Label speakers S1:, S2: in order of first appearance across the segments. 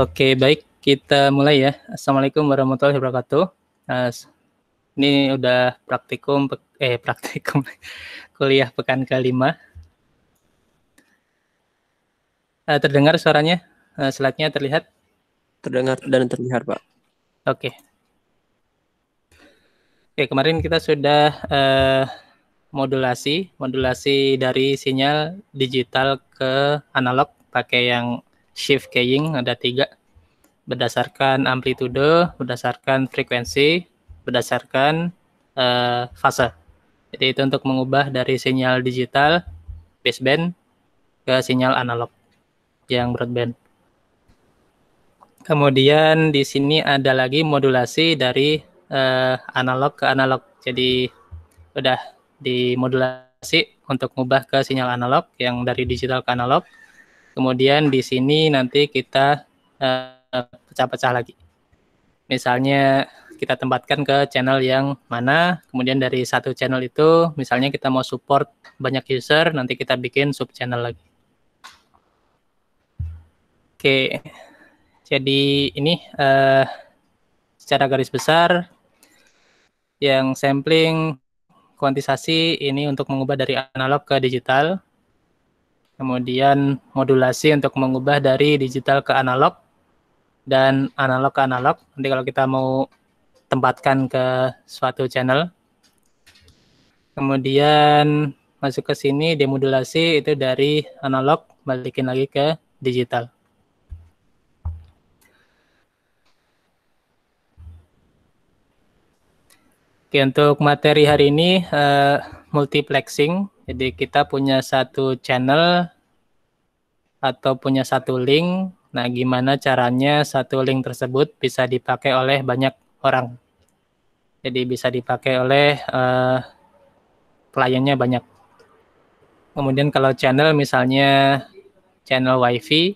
S1: Oke, baik. Kita mulai ya. Assalamualaikum warahmatullahi wabarakatuh. Nah, ini udah praktikum, eh praktikum kuliah pekan kelima. Uh, terdengar suaranya? Uh, eh, slide-nya terlihat? Terdengar dan terlihat, Pak. Oke. Oke, kemarin kita sudah uh, modulasi, modulasi dari sinyal digital ke analog pakai yang shift keying ada tiga berdasarkan amplitude, berdasarkan frekuensi, berdasarkan uh, fase. Jadi itu untuk mengubah dari sinyal digital baseband ke sinyal analog yang broadband. Kemudian di sini ada lagi modulasi dari uh, analog ke analog. Jadi udah dimodulasi untuk mengubah ke sinyal analog yang dari digital ke analog Kemudian di sini nanti kita eh, pecah-pecah lagi. Misalnya kita tempatkan ke channel yang mana, kemudian dari satu channel itu misalnya kita mau support banyak user, nanti kita bikin sub channel lagi. Oke, jadi ini uh, secara garis besar yang sampling kuantisasi ini untuk mengubah dari analog ke digital kemudian modulasi untuk mengubah dari digital ke analog dan analog ke analog. Nanti kalau kita mau tempatkan ke suatu channel. Kemudian masuk ke sini demodulasi itu dari analog balikin lagi ke digital. Oke, untuk materi hari ini uh, multiplexing jadi kita punya satu channel atau punya satu link. Nah, gimana caranya satu link tersebut bisa dipakai oleh banyak orang? Jadi bisa dipakai oleh uh, kliennya banyak. Kemudian kalau channel misalnya channel WiFi,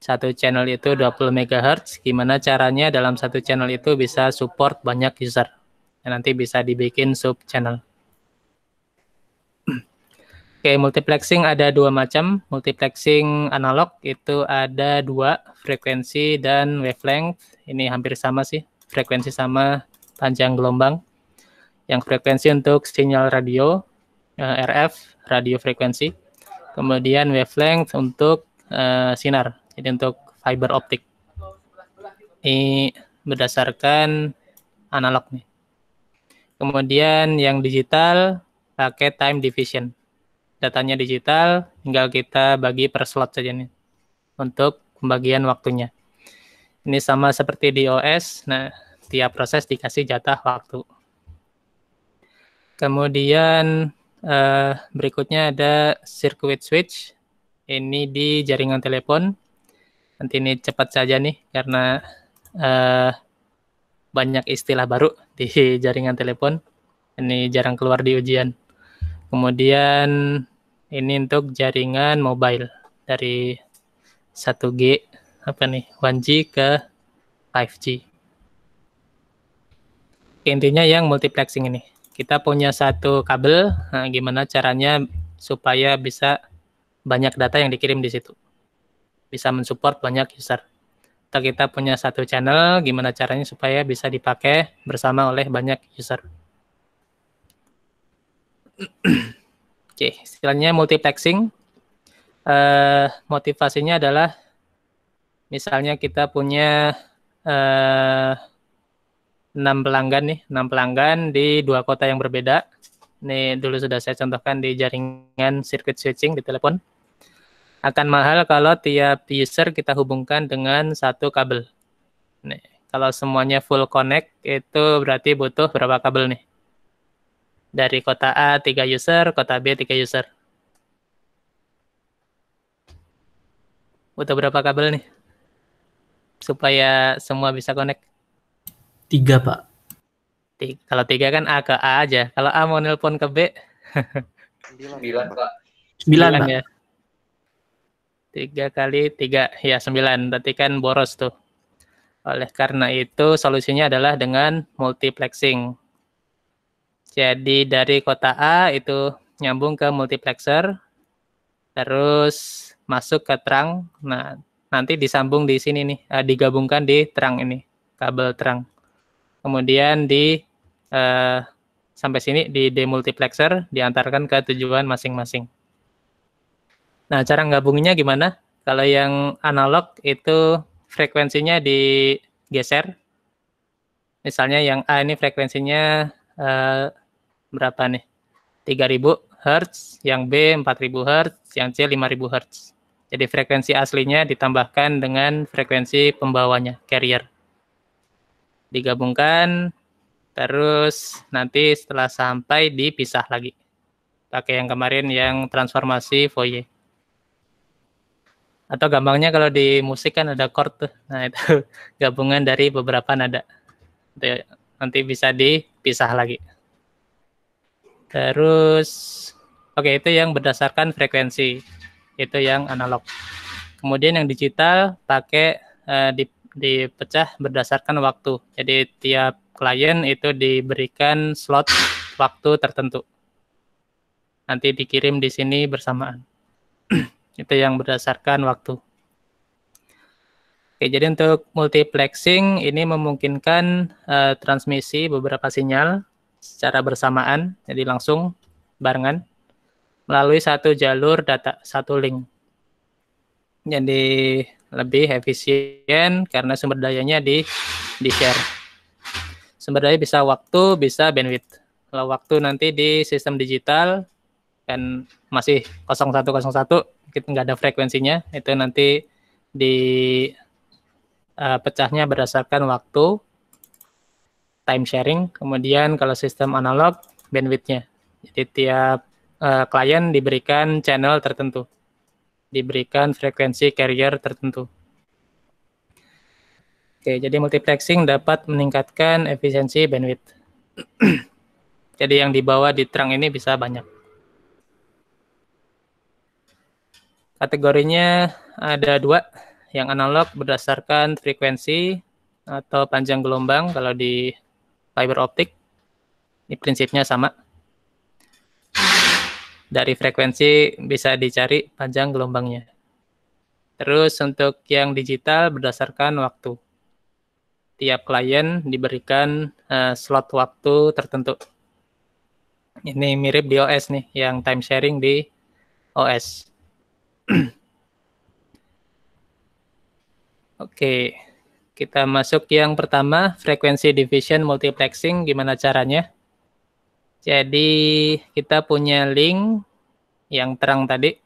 S1: satu channel itu 20 MHz, gimana caranya dalam satu channel itu bisa support banyak user. Nah, nanti bisa dibikin sub channel. Oke, multiplexing ada dua macam. Multiplexing analog itu ada dua, frekuensi dan wavelength. Ini hampir sama sih, frekuensi sama panjang gelombang. Yang frekuensi untuk sinyal radio, eh, RF, radio frekuensi. Kemudian wavelength untuk eh, sinar, jadi untuk fiber optik. Ini berdasarkan analog nih. Kemudian yang digital pakai time division datanya digital, tinggal kita bagi per slot saja nih untuk pembagian waktunya. Ini sama seperti di OS, nah tiap proses dikasih jatah waktu. Kemudian eh, berikutnya ada circuit switch, ini di jaringan telepon. Nanti ini cepat saja nih karena eh, banyak istilah baru di jaringan telepon. Ini jarang keluar di ujian. Kemudian ini untuk jaringan mobile dari 1G apa nih 1G ke 5G. Intinya yang multiplexing ini. Kita punya satu kabel, nah gimana caranya supaya bisa banyak data yang dikirim di situ. Bisa mensupport banyak user. Atau kita punya satu channel, gimana caranya supaya bisa dipakai bersama oleh banyak user okay. Istilahnya multiplexing Uh, motivasinya adalah misalnya kita punya eh, enam 6 pelanggan nih, enam pelanggan di dua kota yang berbeda. Ini dulu sudah saya contohkan di jaringan circuit switching di telepon. Akan mahal kalau tiap user kita hubungkan dengan satu kabel. Nih, kalau semuanya full connect itu berarti butuh berapa kabel nih? Dari kota A tiga user, kota B tiga user. Butuh berapa kabel nih? Supaya semua bisa connect. Tiga, Pak. Tiga. Kalau tiga kan A ke A aja. Kalau A mau nelpon ke B? Sembilan, Pak. Sembilan, Ya. Tiga kali tiga. Ya, sembilan. Berarti kan boros tuh. Oleh karena itu, solusinya adalah dengan multiplexing. Jadi dari kota A itu nyambung ke multiplexer, terus masuk ke terang. Nah, nanti disambung di sini nih, eh, digabungkan di terang ini, kabel terang. Kemudian di eh, sampai sini di demultiplexer diantarkan ke tujuan masing-masing. Nah, cara gabungnya gimana? Kalau yang analog itu frekuensinya digeser. Misalnya yang A ini frekuensinya eh, berapa nih? 3000 Hz, yang B 4000 Hz, yang C 5000 Hz. Jadi frekuensi aslinya ditambahkan dengan frekuensi pembawanya, carrier. Digabungkan, terus nanti setelah sampai dipisah lagi. Pakai yang kemarin yang transformasi Fourier. Atau gampangnya kalau di musik kan ada chord tuh. Nah itu gabungan dari beberapa nada. Nanti bisa dipisah lagi. Terus oke okay, itu yang berdasarkan frekuensi. Itu yang analog. Kemudian yang digital pakai uh, di, dipecah berdasarkan waktu. Jadi tiap klien itu diberikan slot waktu tertentu. Nanti dikirim di sini bersamaan. itu yang berdasarkan waktu. Oke, jadi untuk multiplexing ini memungkinkan uh, transmisi beberapa sinyal secara bersamaan, jadi langsung barengan melalui satu jalur data satu link. Jadi lebih efisien karena sumber dayanya di di share. Sumber daya bisa waktu, bisa bandwidth. Kalau waktu nanti di sistem digital kan masih 0101 kita nggak ada frekuensinya itu nanti di uh, pecahnya berdasarkan waktu time sharing, kemudian kalau sistem analog bandwidthnya. Jadi tiap uh, klien diberikan channel tertentu, diberikan frekuensi carrier tertentu. Oke, jadi multiplexing dapat meningkatkan efisiensi bandwidth. jadi yang dibawa di trunk ini bisa banyak. Kategorinya ada dua, yang analog berdasarkan frekuensi atau panjang gelombang kalau di fiber optik. Ini prinsipnya sama. Dari frekuensi bisa dicari panjang gelombangnya. Terus untuk yang digital berdasarkan waktu. Tiap klien diberikan uh, slot waktu tertentu. Ini mirip di OS nih, yang time sharing di OS. Oke, kita masuk yang pertama, frekuensi division multiplexing, gimana caranya? Jadi kita punya link yang terang tadi,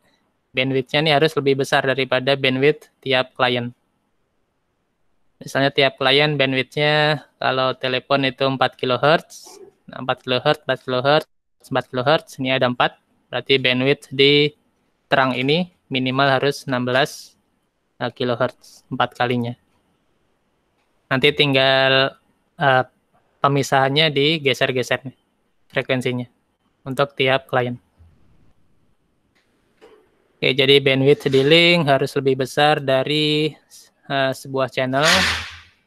S1: bandwidthnya ini harus lebih besar daripada bandwidth tiap klien. Misalnya tiap klien bandwidthnya kalau telepon itu 4 kHz, 4 kHz, 4 kHz, 4 kHz, ini ada 4, berarti bandwidth di terang ini minimal harus 16 kHz, 4 kalinya. Nanti tinggal uh, pemisahannya digeser-geser frekuensinya untuk tiap klien. Oke, jadi bandwidth di link harus lebih besar dari uh, sebuah channel.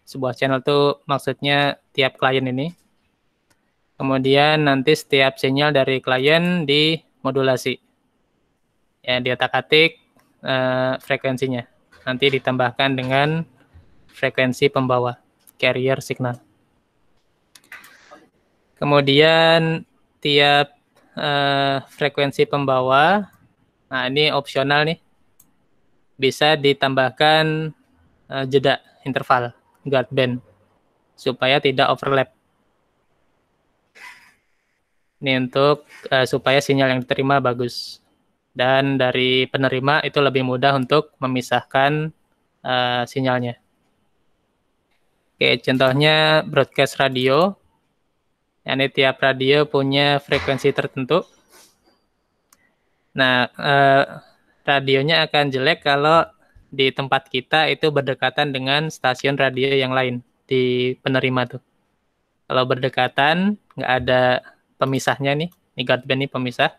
S1: Sebuah channel itu maksudnya tiap klien ini. Kemudian nanti setiap sinyal dari klien dimodulasi. Ya, diotak-atik uh, eh, frekuensinya. Nanti ditambahkan dengan frekuensi pembawa carrier signal. Kemudian tiap uh, frekuensi pembawa, nah ini opsional nih, bisa ditambahkan uh, jeda interval guard band supaya tidak overlap. Ini untuk uh, supaya sinyal yang diterima bagus dan dari penerima itu lebih mudah untuk memisahkan uh, sinyalnya. Oke, contohnya broadcast radio. Ini tiap radio punya frekuensi tertentu. Nah, eh, radionya akan jelek kalau di tempat kita itu berdekatan dengan stasiun radio yang lain di penerima tuh. Kalau berdekatan, nggak ada pemisahnya nih, ini band ini pemisah,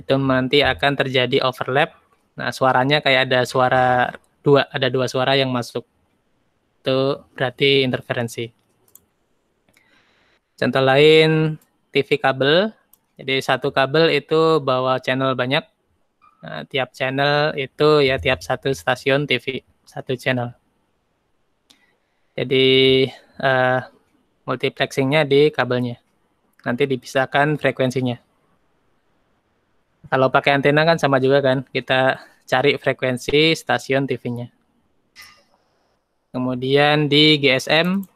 S1: itu nanti akan terjadi overlap. Nah, suaranya kayak ada suara dua, ada dua suara yang masuk itu berarti interferensi. Contoh lain TV kabel. Jadi satu kabel itu bawa channel banyak. Nah, tiap channel itu ya tiap satu stasiun TV satu channel. Jadi uh, multiplexingnya di kabelnya. Nanti dipisahkan frekuensinya. Kalau pakai antena kan sama juga kan, kita cari frekuensi stasiun TV-nya. Kemudian di GSM,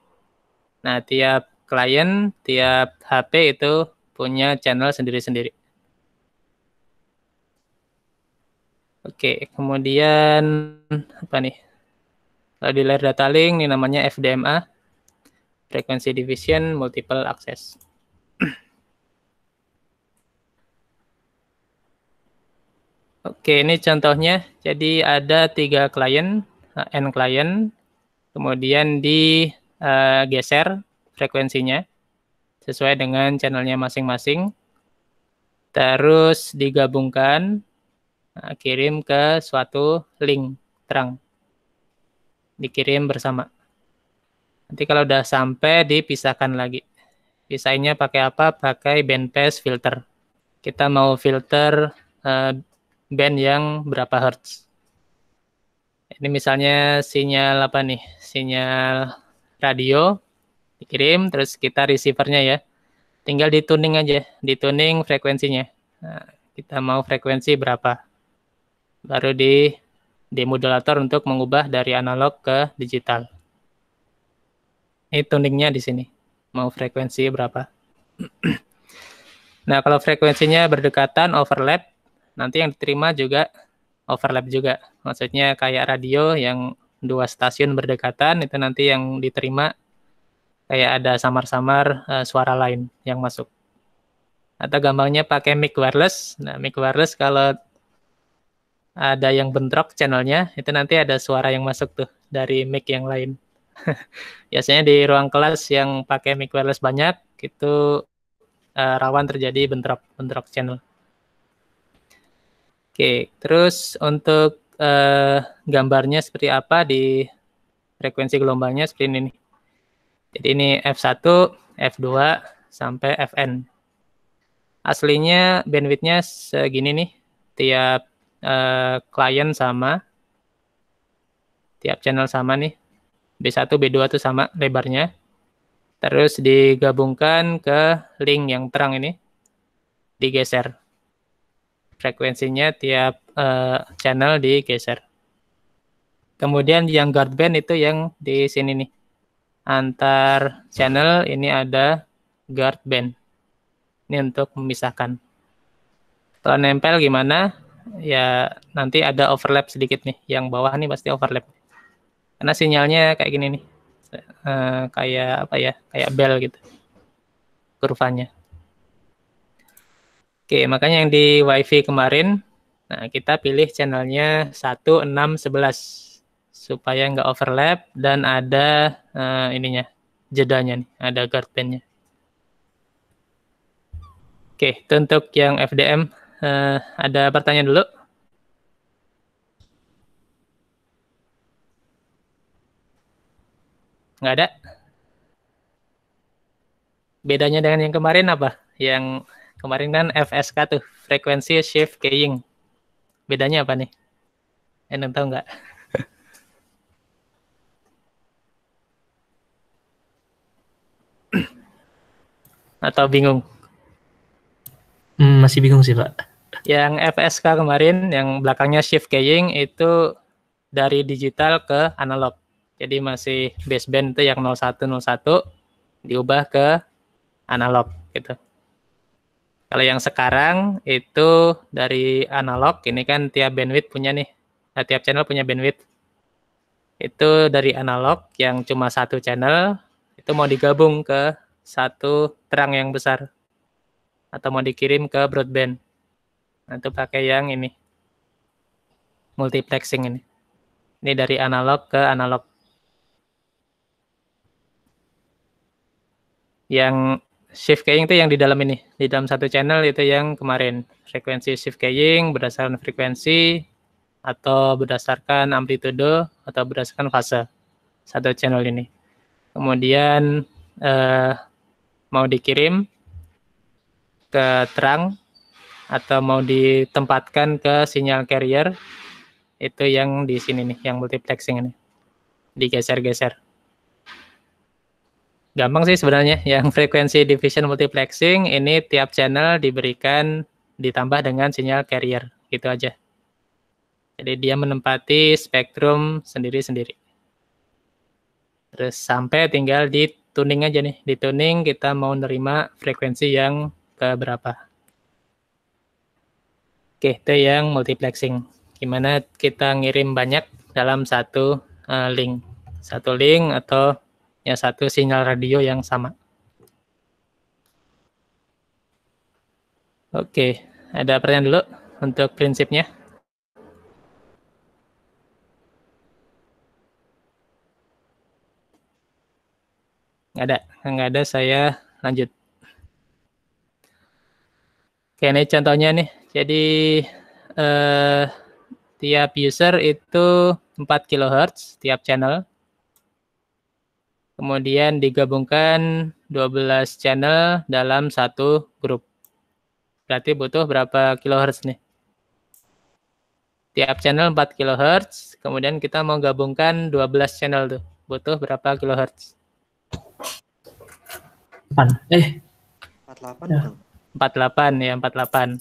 S1: nah tiap klien, tiap HP itu punya channel sendiri-sendiri. Oke, kemudian apa nih? Kalau di layer data link, ini namanya FDMA, Frequency Division Multiple Access. Oke, ini contohnya. Jadi ada tiga klien, n klien kemudian digeser eh, uh, frekuensinya sesuai dengan channelnya masing-masing. Terus digabungkan, eh, kirim ke suatu link terang. Dikirim bersama. Nanti kalau udah sampai dipisahkan lagi. Pisahinnya pakai apa? Pakai bandpass filter. Kita mau filter uh, band yang berapa hertz. Ini misalnya sinyal apa nih? Sinyal radio dikirim terus kita receivernya ya. Tinggal dituning aja, dituning frekuensinya. Nah, kita mau frekuensi berapa? Baru di demodulator untuk mengubah dari analog ke digital. Ini tuningnya di sini. Mau frekuensi berapa? nah, kalau frekuensinya berdekatan overlap, nanti yang diterima juga overlap juga. Maksudnya kayak radio yang dua stasiun berdekatan itu nanti yang diterima kayak ada samar-samar uh, suara lain yang masuk. Atau gampangnya pakai mic wireless. Nah, mic wireless kalau ada yang bentrok channelnya, itu nanti ada suara yang masuk tuh dari mic yang lain. Biasanya di ruang kelas yang pakai mic wireless banyak, itu uh, rawan terjadi bentrok bentrok channel. Oke, terus untuk uh, gambarnya seperti apa di frekuensi gelombangnya seperti ini. Jadi ini F1, F2, sampai Fn. Aslinya bandwidthnya segini nih, tiap eh, klien sama, tiap channel sama nih. B1, B2 itu sama lebarnya. Terus digabungkan ke link yang terang ini, digeser frekuensinya tiap uh, channel digeser. Kemudian yang guard band itu yang di sini nih. Antar channel ini ada guard band. Ini untuk memisahkan. Kalau nempel gimana? Ya nanti ada overlap sedikit nih. Yang bawah nih pasti overlap. Karena sinyalnya kayak gini nih. Uh, kayak apa ya? Kayak bell gitu. Kurvanya. Oke, makanya yang di WiFi kemarin, nah kita pilih channelnya 1, 6, 11 supaya nggak overlap dan ada uh, ininya jedanya nih, ada guard bandnya. Oke, untuk yang FDM. Uh, eh, ada pertanyaan dulu? Nggak ada? Bedanya dengan yang kemarin apa? Yang Kemarin kan FSK tuh, frekuensi shift keying. Bedanya apa nih? enak tahu nggak? Atau bingung? Hmm, masih bingung sih, Pak. Yang FSK kemarin, yang belakangnya shift keying itu dari digital ke analog. Jadi masih baseband itu yang 0101 diubah ke analog gitu. Kalau yang sekarang itu dari analog, ini kan tiap bandwidth punya nih, nah, tiap channel punya bandwidth. Itu dari analog yang cuma satu channel, itu mau digabung ke satu terang yang besar. Atau mau dikirim ke broadband. Nah, itu pakai yang ini, multiplexing ini. Ini dari analog ke analog. Yang shift keying itu yang di dalam ini, di dalam satu channel itu yang kemarin. Frekuensi shift keying berdasarkan frekuensi atau berdasarkan amplitude atau berdasarkan fase satu channel ini. Kemudian eh, mau dikirim ke terang atau mau ditempatkan ke sinyal carrier itu yang di sini nih, yang multiplexing ini. Digeser-geser. Gampang sih sebenarnya. Yang frekuensi division multiplexing ini tiap channel diberikan ditambah dengan sinyal carrier, gitu aja. Jadi dia menempati spektrum sendiri-sendiri. Terus sampai tinggal di tuning aja nih. Di tuning kita mau nerima frekuensi yang ke berapa. Oke, itu yang multiplexing. Gimana kita ngirim banyak dalam satu eh, link. Satu link atau ya satu sinyal radio yang sama. Oke, ada pertanyaan dulu untuk prinsipnya. Nggak ada, nggak ada saya lanjut. Oke, ini contohnya nih. Jadi eh, tiap user itu 4 kHz tiap channel kemudian digabungkan 12 channel dalam satu grup. Berarti butuh berapa kilohertz nih? Tiap channel 4 kilohertz, kemudian kita mau gabungkan 12 channel tuh. Butuh berapa kilohertz? 48. Eh. 48 ya. 48 ya, 48.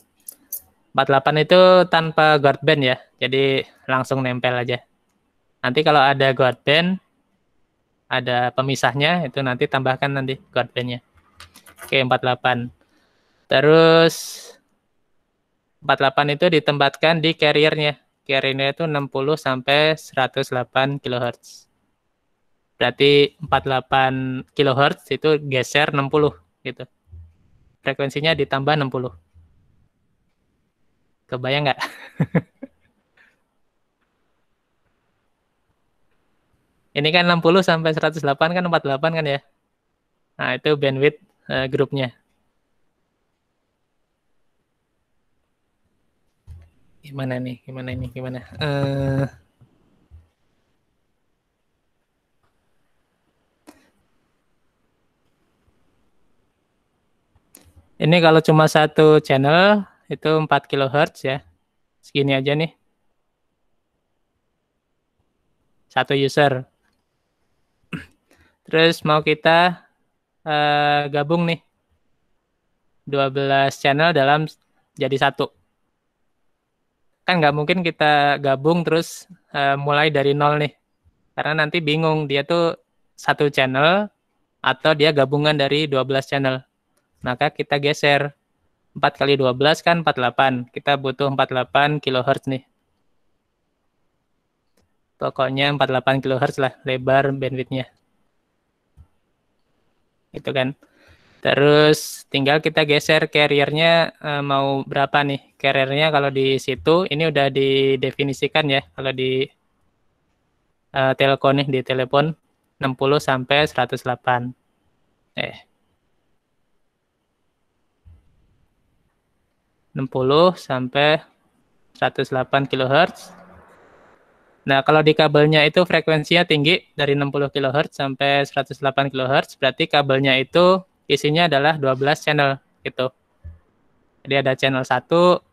S1: 48 itu tanpa guard band ya. Jadi langsung nempel aja. Nanti kalau ada guard band, ada pemisahnya itu nanti tambahkan nanti godbandnya oke 48 terus 48 itu ditempatkan di carriernya carriernya itu 60 sampai 108 kHz berarti 48 kHz itu geser 60 gitu frekuensinya ditambah 60 kebayang nggak Ini kan 60 sampai 108 kan 48 kan ya. Nah, itu bandwidth uh, grupnya. Gimana nih? Gimana ini? Gimana? Uh, Ini kalau cuma satu channel itu 4 kHz ya. Segini aja nih. Satu user. Terus mau kita uh, gabung nih 12 channel dalam jadi satu. Kan nggak mungkin kita gabung terus uh, mulai dari nol nih. Karena nanti bingung dia tuh satu channel atau dia gabungan dari 12 channel. Maka kita geser 4 kali 12 kan 48. Kita butuh 48 kHz nih. Pokoknya 48 kHz lah lebar bandwidthnya gitu kan. Terus tinggal kita geser carriernya eh, mau berapa nih? Carriernya kalau di situ ini udah didefinisikan ya kalau di uh, eh, telkom nih di telepon 60 sampai 108. Eh. 60 sampai 108 kHz Nah, kalau di kabelnya itu frekuensinya tinggi dari 60 kHz sampai 108 kHz, berarti kabelnya itu isinya adalah 12 channel gitu. Jadi ada channel 1,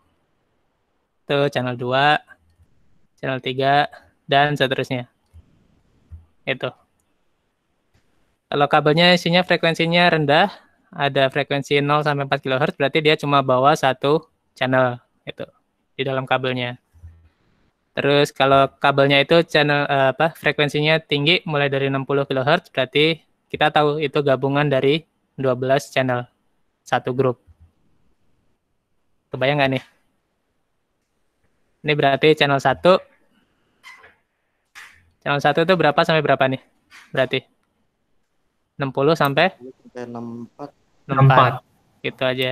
S1: itu channel 2, channel 3 dan seterusnya. Itu. Kalau kabelnya isinya frekuensinya rendah, ada frekuensi 0 sampai 4 kHz, berarti dia cuma bawa satu channel itu di dalam kabelnya. Terus kalau kabelnya itu channel uh, apa frekuensinya tinggi mulai dari 60 kHz berarti kita tahu itu gabungan dari 12 channel satu grup. Kebayang nggak nih? Ini berarti channel 1. Channel 1 itu berapa sampai berapa nih? Berarti 60 sampai 64. 64. Gitu aja.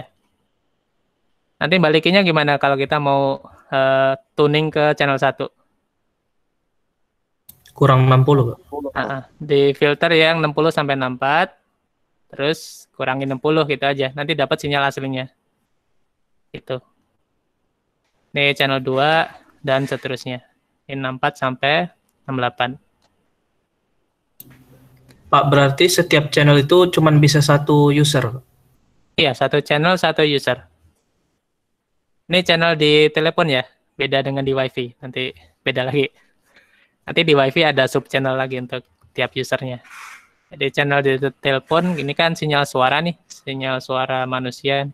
S1: Nanti balikinnya gimana kalau kita mau uh, tuning ke channel 1. Kurang 60, Pak. Uh, di filter yang 60 sampai 64, terus kurangin 60 gitu aja. Nanti dapat sinyal aslinya. Gitu. Ini channel 2 dan seterusnya. Ini 64 sampai 68. Pak, berarti setiap channel itu cuma bisa satu user? Iya, satu channel, satu user. Ini channel di telepon ya, beda dengan di wifi. Nanti beda lagi. Nanti di wifi ada sub channel lagi untuk tiap usernya. Jadi channel di telepon ini kan sinyal suara nih, sinyal suara manusia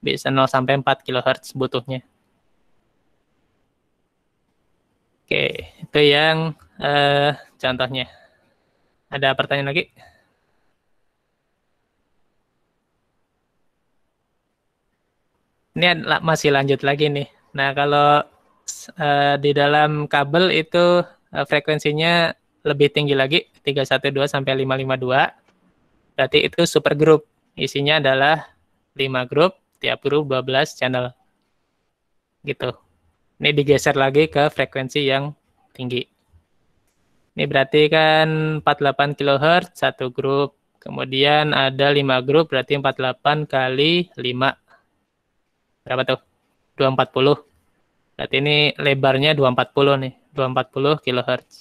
S1: bisa 0 sampai 4 kHz butuhnya. Oke, itu yang uh, contohnya. Ada pertanyaan lagi? Ini masih lanjut lagi nih. Nah, kalau uh, di dalam kabel itu uh, frekuensinya lebih tinggi lagi 312 sampai 552. Berarti itu super group. Isinya adalah 5 grup, tiap grup 12 channel. Gitu. Ini digeser lagi ke frekuensi yang tinggi. Ini berarti kan 48 kHz satu grup. Kemudian ada 5 grup berarti 48 kali 5 berapa tuh? 240. Berarti ini lebarnya 240 nih, 240 kHz.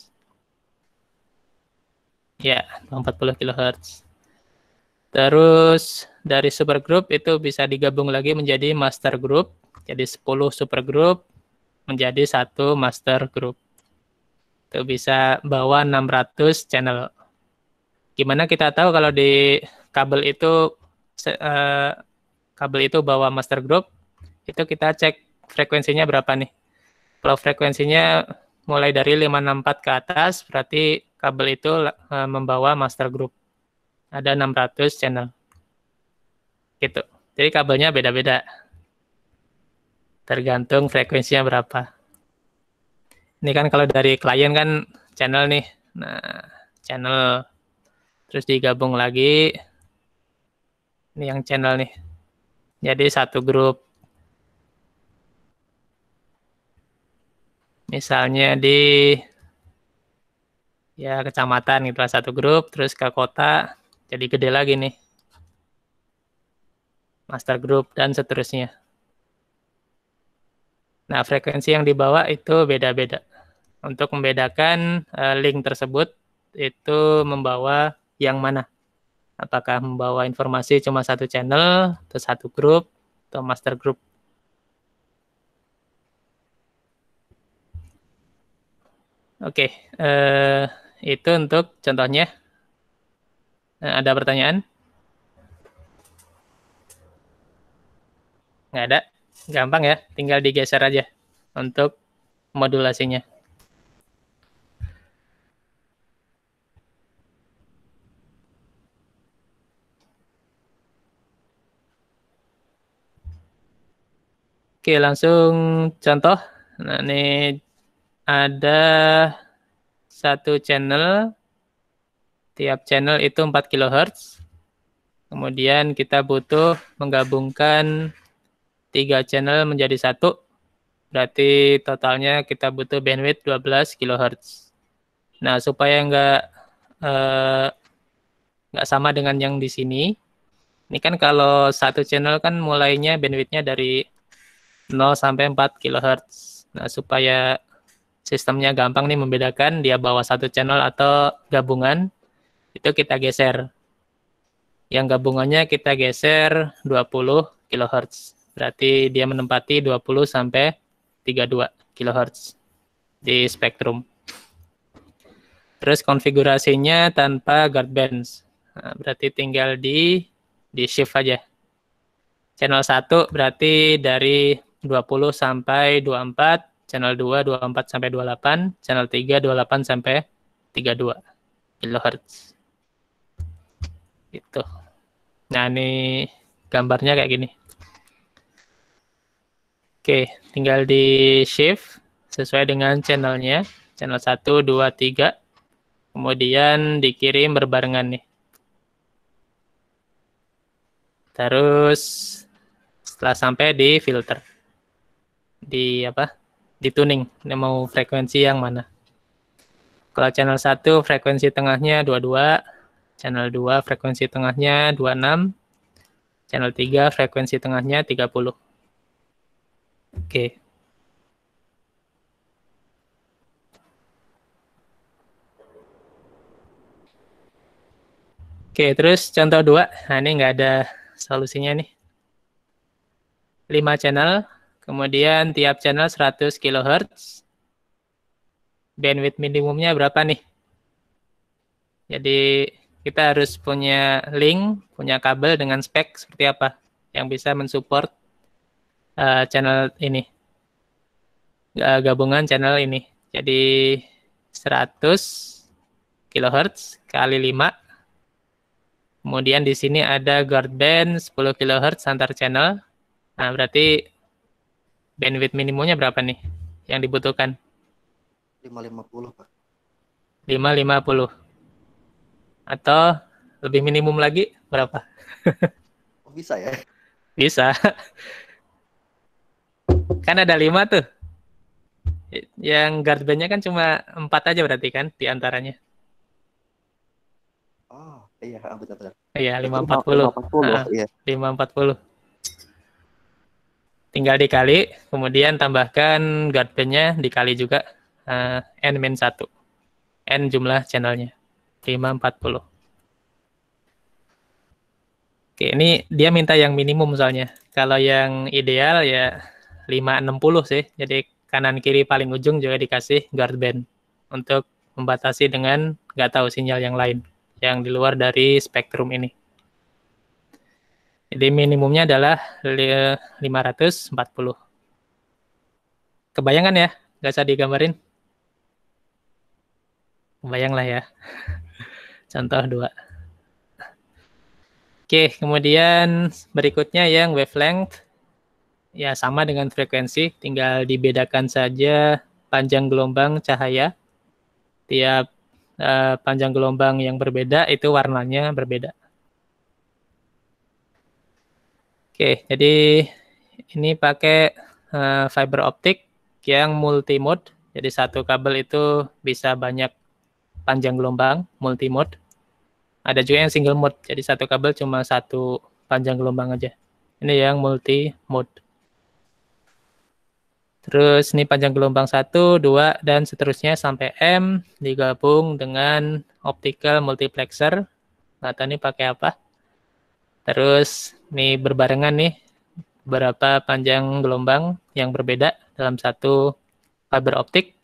S1: Ya, 240 kHz. Terus dari supergroup itu bisa digabung lagi menjadi master group. Jadi 10 supergroup menjadi satu master group. Itu bisa bawa 600 channel. Gimana kita tahu kalau di kabel itu eh, kabel itu bawa master group? itu kita cek frekuensinya berapa nih. Kalau frekuensinya mulai dari 564 ke atas, berarti kabel itu eh, membawa master group. Ada 600 channel. Gitu. Jadi kabelnya beda-beda. Tergantung frekuensinya berapa. Ini kan kalau dari klien kan channel nih. Nah, channel terus digabung lagi ini yang channel nih jadi satu grup misalnya di ya kecamatan gitu satu grup terus ke kota jadi gede lagi nih master group dan seterusnya nah frekuensi yang dibawa itu beda-beda untuk membedakan uh, link tersebut itu membawa yang mana apakah membawa informasi cuma satu channel atau satu grup atau master group Oke, okay. uh, eh, itu untuk contohnya. Uh, ada pertanyaan? Nggak ada? Gampang ya, tinggal digeser aja untuk modulasinya. Oke, langsung contoh. Nah, ini ada satu channel, tiap channel itu 4 kHz. Kemudian kita butuh menggabungkan tiga channel menjadi satu. Berarti totalnya kita butuh bandwidth 12 kHz. Nah, supaya nggak eh, nggak sama dengan yang di sini, ini kan kalau satu channel kan mulainya bandwidthnya dari 0 sampai 4 kHz. Nah, supaya sistemnya gampang nih membedakan dia bawa satu channel atau gabungan itu kita geser yang gabungannya kita geser 20 kHz berarti dia menempati 20 sampai 32 kHz di spektrum terus konfigurasinya tanpa guard bands nah, berarti tinggal di di shift aja channel satu berarti dari 20 sampai 24 channel 2 24 sampai 28, channel 3 28 sampai 32 kilohertz. Gitu. Nah, ini gambarnya kayak gini. Oke, tinggal di shift sesuai dengan channelnya. Channel 1, 2, 3. Kemudian dikirim berbarengan nih. Terus setelah sampai di filter. Di apa? dituning mau frekuensi yang mana. Kalau channel 1 frekuensi tengahnya 22, channel 2 frekuensi tengahnya 26, channel 3 frekuensi tengahnya 30. Oke. Okay. Oke, okay, terus contoh dua. Nah, ini nggak ada solusinya nih. 5 channel Kemudian tiap channel 100 kHz. Bandwidth minimumnya berapa nih? Jadi kita harus punya link, punya kabel dengan spek seperti apa yang bisa mensupport uh, channel ini. Eh, gabungan channel ini. Jadi 100 kHz kali 5. Kemudian di sini ada guard band 10 kHz antar channel. Nah, berarti bandwidth minimumnya berapa nih yang dibutuhkan? 550, Pak. 550. Atau lebih minimum lagi berapa? oh, bisa ya? Bisa. kan ada 5 tuh. Yang guard band-nya kan cuma 4 aja berarti kan di antaranya. Oh, iya, ah, benar-benar. Iya, 540. 540, nah, iya. 540 tinggal dikali, kemudian tambahkan guard pin-nya dikali juga uh, eh, n-1. n jumlah channelnya, 540. Oke, ini dia minta yang minimum soalnya. Kalau yang ideal ya 560 sih, jadi kanan-kiri paling ujung juga dikasih guard band untuk membatasi dengan nggak tahu sinyal yang lain yang di luar dari spektrum ini. Jadi minimumnya adalah 540. Kebayangan ya? nggak usah digambarin? Bayanglah ya. Contoh dua. Oke, kemudian berikutnya yang wavelength. Ya, sama dengan frekuensi, tinggal dibedakan saja panjang gelombang cahaya. Tiap uh, panjang gelombang yang berbeda, itu warnanya berbeda. Oke, jadi ini pakai uh, fiber optik yang multimode. Jadi satu kabel itu bisa banyak panjang gelombang, multimode. Ada juga yang single mode. Jadi satu kabel cuma satu panjang gelombang aja. Ini yang multimode. Terus ini panjang gelombang satu, dua dan seterusnya sampai M digabung dengan optical multiplexer. Nah, ini pakai apa? Terus ini berbarengan nih beberapa panjang gelombang yang berbeda dalam satu fiber optik.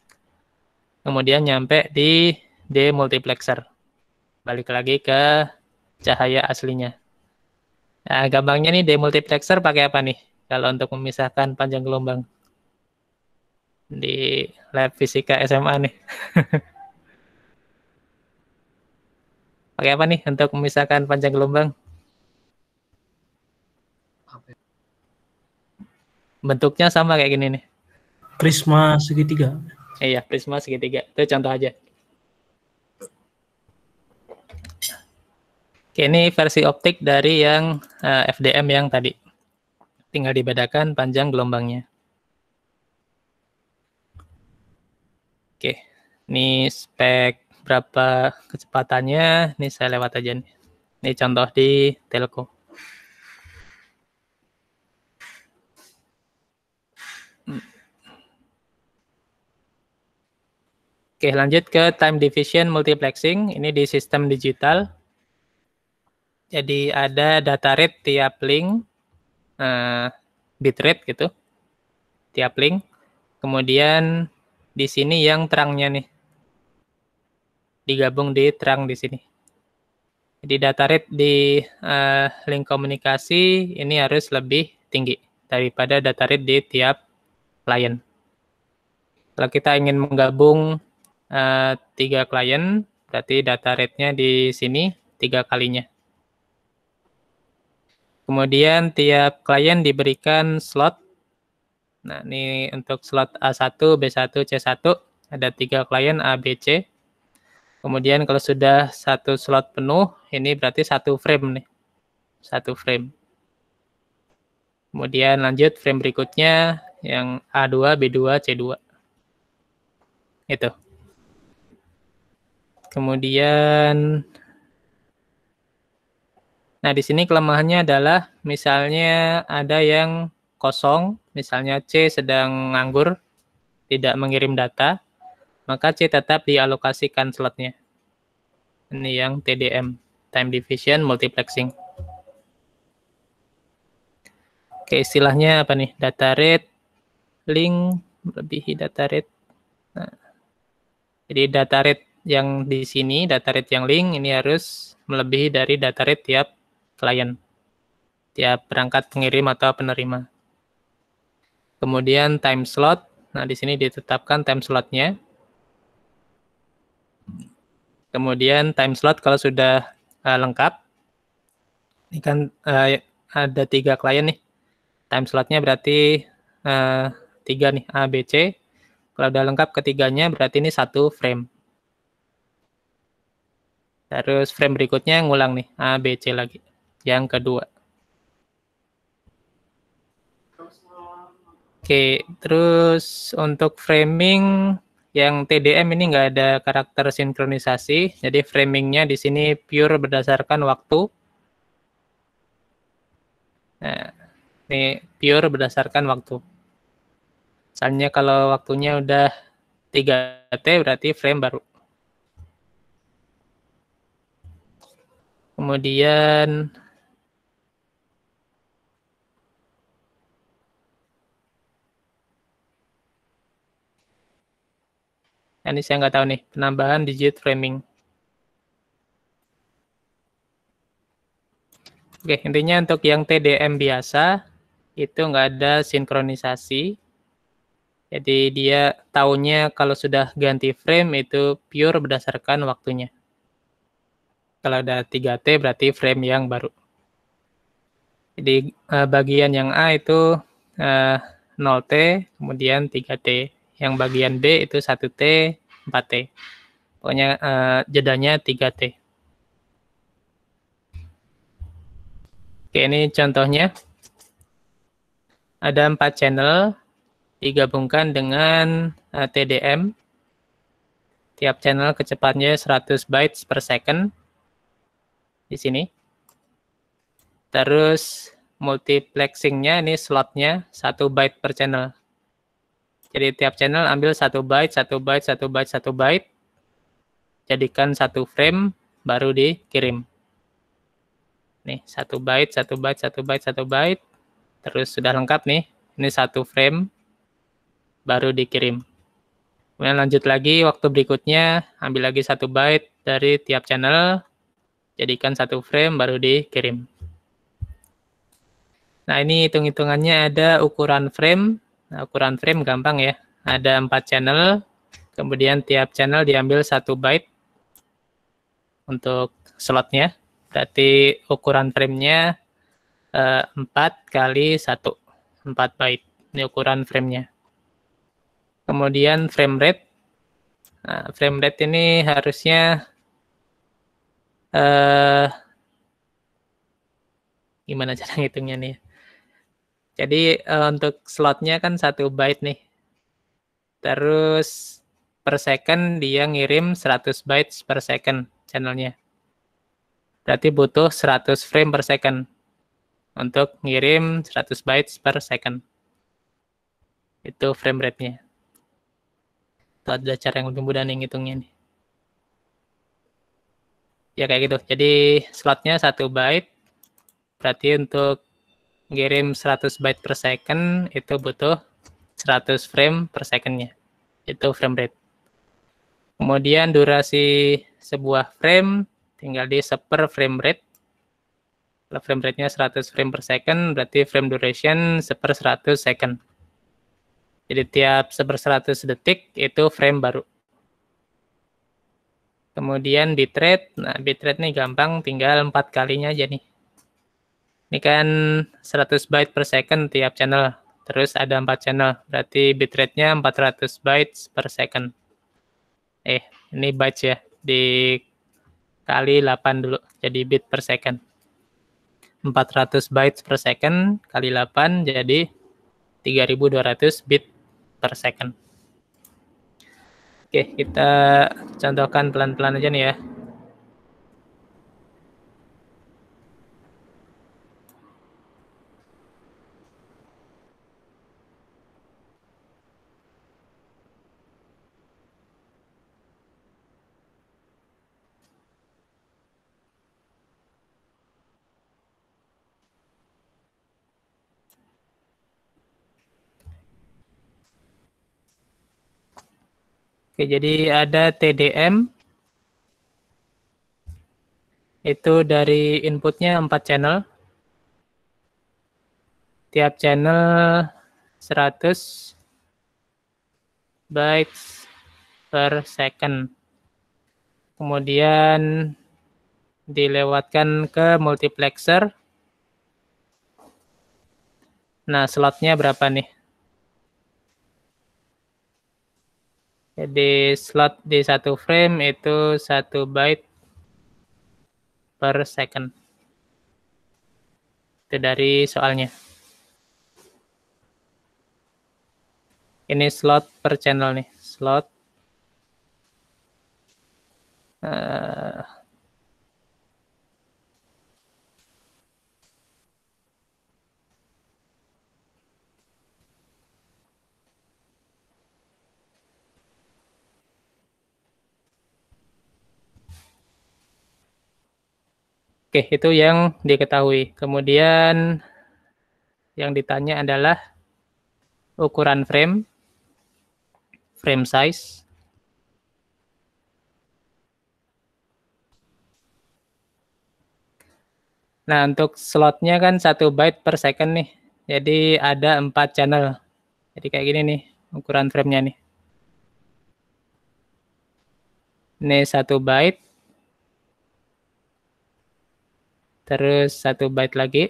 S1: Kemudian nyampe di demultiplexer. Balik lagi ke cahaya aslinya. Nah, gampangnya nih demultiplexer pakai apa nih? Kalau untuk memisahkan panjang gelombang di lab fisika SMA nih. pakai apa nih untuk memisahkan panjang gelombang? bentuknya sama kayak gini nih. Prisma segitiga. Iya, prisma segitiga. Itu contoh aja. Oke, ini versi optik dari yang uh, eh, FDM yang tadi. Tinggal dibedakan panjang gelombangnya. Oke, ini spek berapa kecepatannya. Ini saya lewat aja nih. Ini contoh di telco. Oke, lanjut ke time division multiplexing. Ini di sistem digital. Jadi ada data rate tiap link, uh, eh, bit rate gitu, tiap link. Kemudian di sini yang terangnya nih, digabung di terang di sini. Jadi data rate di uh, link komunikasi ini harus lebih tinggi daripada data rate di tiap client. Kalau kita ingin menggabung Eh, tiga klien, berarti data rate-nya di sini tiga kalinya. Kemudian tiap klien diberikan slot. Nah, ini untuk slot A1, B1, C1. Ada tiga klien A, B, C. Kemudian kalau sudah satu slot penuh, ini berarti satu frame nih. Satu frame. Kemudian lanjut frame berikutnya yang A2, B2, C2. Itu. Kemudian Nah, di sini kelemahannya adalah misalnya ada yang kosong, misalnya C sedang nganggur, tidak mengirim data, maka C tetap dialokasikan slotnya. Ini yang TDM, Time Division Multiplexing. Oke, istilahnya apa nih? Data rate, link, lebih data rate. Nah, jadi data rate yang di sini data rate yang link ini harus melebihi dari data rate tiap klien, tiap perangkat pengirim atau penerima. Kemudian time slot, nah di sini ditetapkan time slotnya. Kemudian time slot kalau sudah uh, lengkap, ini kan uh, ada tiga klien nih. Time slotnya berarti uh, tiga nih A, B, C. Kalau sudah lengkap ketiganya berarti ini satu frame. Terus frame berikutnya ngulang nih, A, B, C lagi. Yang kedua. Oke, terus untuk framing yang TDM ini nggak ada karakter sinkronisasi, jadi framingnya di sini pure berdasarkan waktu. Nah, ini pure berdasarkan waktu. Misalnya kalau waktunya udah 3T berarti frame baru. Kemudian ini saya nggak tahu nih, penambahan digit framing. Oke, intinya untuk yang TDM biasa, itu nggak ada sinkronisasi. Jadi dia tahunya kalau sudah ganti frame itu pure berdasarkan waktunya. Kalau ada 3T berarti frame yang baru. Jadi uh, bagian yang A itu uh, eh, 0T, kemudian 3T. Yang bagian B itu 1T, 4T. Pokoknya uh, jedanya 3T. Oke, ini contohnya. Ada 4 channel digabungkan dengan uh, TDM. Tiap channel kecepatannya 100 bytes per second di sini. Terus multiplexingnya ini slotnya satu byte per channel. Jadi tiap channel ambil satu byte, satu byte, satu byte, satu byte. Jadikan satu frame baru dikirim. Nih, satu byte, satu byte, satu byte, satu byte. Terus sudah lengkap nih. Ini satu frame baru dikirim. Kemudian lanjut lagi waktu berikutnya ambil lagi satu byte dari tiap channel jadikan satu frame baru dikirim. Nah ini hitung-hitungannya ada ukuran frame, nah, ukuran frame gampang ya, ada empat channel, kemudian tiap channel diambil satu byte untuk slotnya, berarti ukuran framenya nya eh, empat kali satu, empat byte, ini ukuran framenya. Kemudian frame rate, nah, frame rate ini harusnya eh, gimana cara ngitungnya nih? Jadi eh, untuk slotnya kan satu byte nih. Terus per second dia ngirim 100 bytes per second channelnya. Berarti butuh 100 frame per second untuk ngirim 100 bytes per second. Itu frame rate-nya. Itu ada cara yang lebih mudah nih ngitungnya nih ya kayak gitu jadi slotnya satu byte berarti untuk ngirim 100 byte per second itu butuh 100 frame per secondnya itu frame rate kemudian durasi sebuah frame tinggal di seper frame rate kalau frame rate-nya 100 frame per second berarti frame duration seper 100 second jadi tiap seper 100 detik itu frame baru Kemudian bitrate, nah bitrate ini gampang tinggal empat kalinya aja nih. Ini kan 100 byte per second tiap channel. Terus ada empat channel, berarti bitrate-nya 400 bytes per second. Eh, ini bytes ya, dikali 8 dulu, jadi bit per second. 400 bytes per second kali 8 jadi 3200 bit per second. Oke, kita contohkan pelan-pelan aja nih ya. Oke, jadi ada TDM itu dari inputnya empat channel. Tiap channel 100 bytes per second. Kemudian dilewatkan ke multiplexer. Nah, slotnya berapa nih? jadi slot di satu frame itu satu byte per second. Itu dari soalnya. Ini slot per channel nih, slot. Uh, Oke, itu yang diketahui. Kemudian yang ditanya adalah ukuran frame, frame size. Nah, untuk slotnya kan satu byte per second nih. Jadi ada empat channel. Jadi kayak gini nih ukuran frame-nya nih. Ini satu byte Terus satu byte lagi.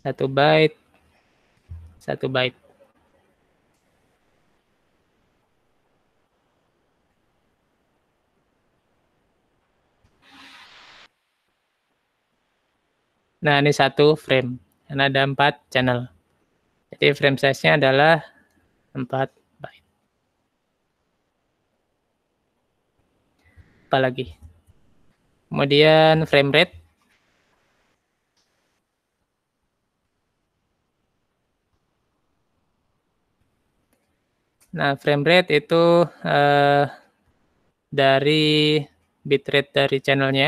S1: Satu byte. Satu byte. Nah, ini satu frame. Dan ada empat channel. Jadi frame size-nya adalah empat byte. Apa lagi? Kemudian frame rate. Nah, frame rate itu eh, dari bitrate dari channelnya.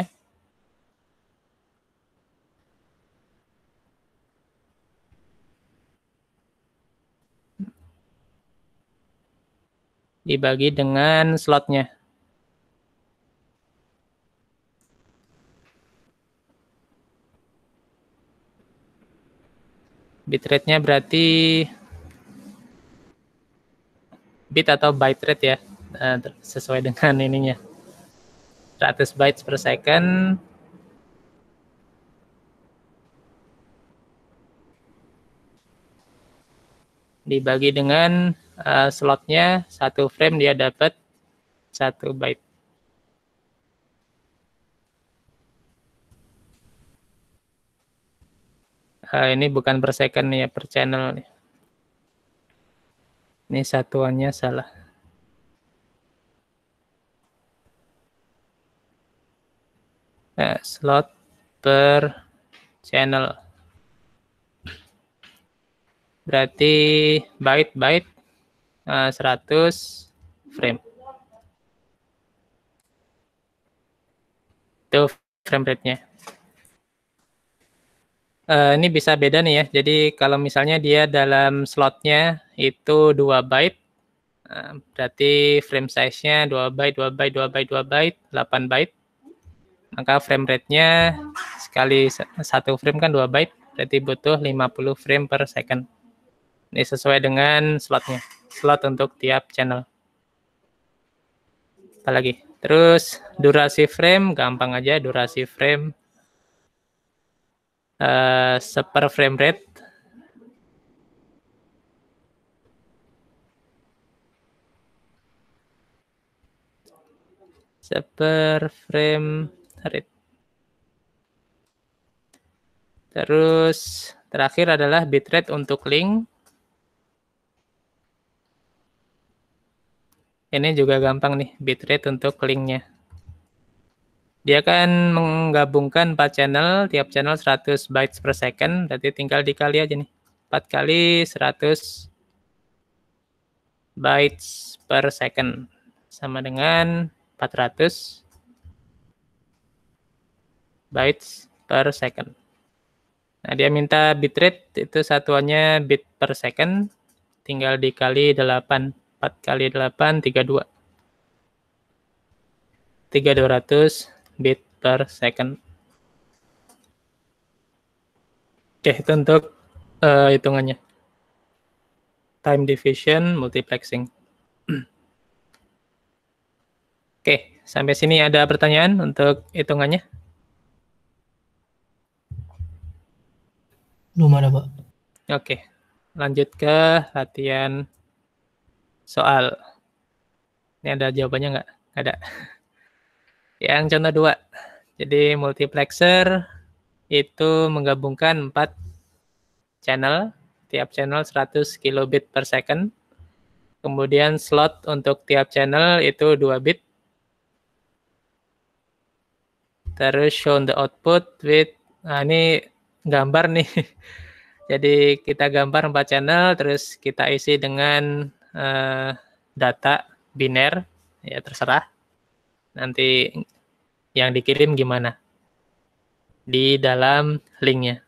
S1: Dibagi dengan slotnya. bitrate-nya berarti bit atau byte rate ya eh, sesuai dengan ininya 100 bytes per second dibagi dengan eh, slotnya satu frame dia dapat satu byte uh, ini bukan per second ya per channel nih. ini satuannya salah ya, slot per channel berarti byte-byte uh, 100 frame itu frame rate-nya uh, ini bisa beda nih ya. Jadi kalau misalnya dia dalam slotnya itu 2 byte, uh, berarti frame size-nya 2 byte, 2 byte, 2 byte, 2 byte, 8 byte. Maka frame rate-nya sekali satu frame kan 2 byte, berarti butuh 50 frame per second. Ini sesuai dengan slotnya, slot untuk tiap channel. Apalagi, terus durasi frame, gampang aja durasi frame uh, super frame rate per frame rate. Terus terakhir adalah bitrate untuk link. Ini juga gampang nih bitrate untuk linknya. Dia kan menggabungkan 4 channel, tiap channel 100 bytes per second, berarti tinggal dikali aja nih. 4 kali 100 bytes per second sama dengan 400 bytes per second. Nah, dia minta bitrate itu satuannya bit per second tinggal dikali 8. 4 kali 8 32. 3200 bit per second. Oke, itu untuk uh, hitungannya. Time division multiplexing. Oke, sampai sini ada pertanyaan untuk hitungannya? Belum ada, Pak. Oke, lanjut ke latihan soal. Ini ada jawabannya nggak? Ada. Yang contoh dua, jadi multiplexer itu menggabungkan empat channel, tiap channel 100 kilobit per second. Kemudian slot untuk tiap channel itu 2 bit. Terus show the output with, nah ini gambar nih. Jadi kita gambar empat channel, terus kita isi dengan uh, data biner, ya terserah nanti yang dikirim gimana di dalam linknya.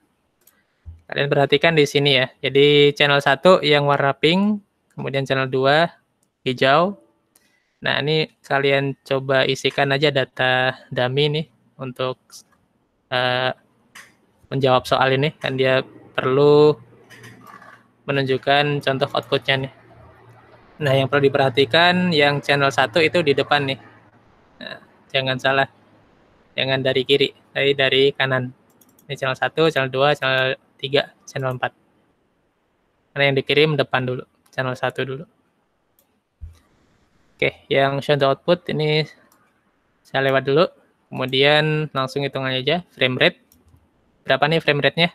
S1: Kalian perhatikan di sini ya. Jadi channel 1 yang warna pink, kemudian channel 2 hijau. Nah, ini kalian coba isikan aja data dummy nih untuk uh, menjawab soal ini kan dia perlu menunjukkan contoh outputnya nih. Nah, yang perlu diperhatikan yang channel 1 itu di depan nih jangan salah. Jangan dari kiri, tapi dari kanan. Ini channel 1, channel 2, channel 3, channel 4. Karena yang dikirim depan dulu, channel 1 dulu. Oke, yang show output ini saya lewat dulu. Kemudian langsung hitungannya aja, frame rate. Berapa nih frame rate-nya?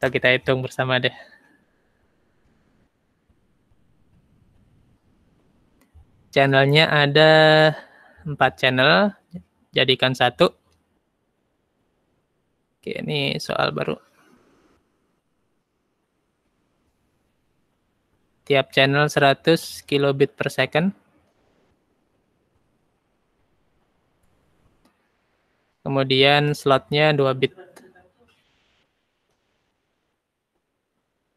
S1: Kita hitung bersama deh. channelnya ada empat channel, jadikan satu. Oke, ini soal baru. Tiap channel 100 kilobit per second. Kemudian slotnya dua bit.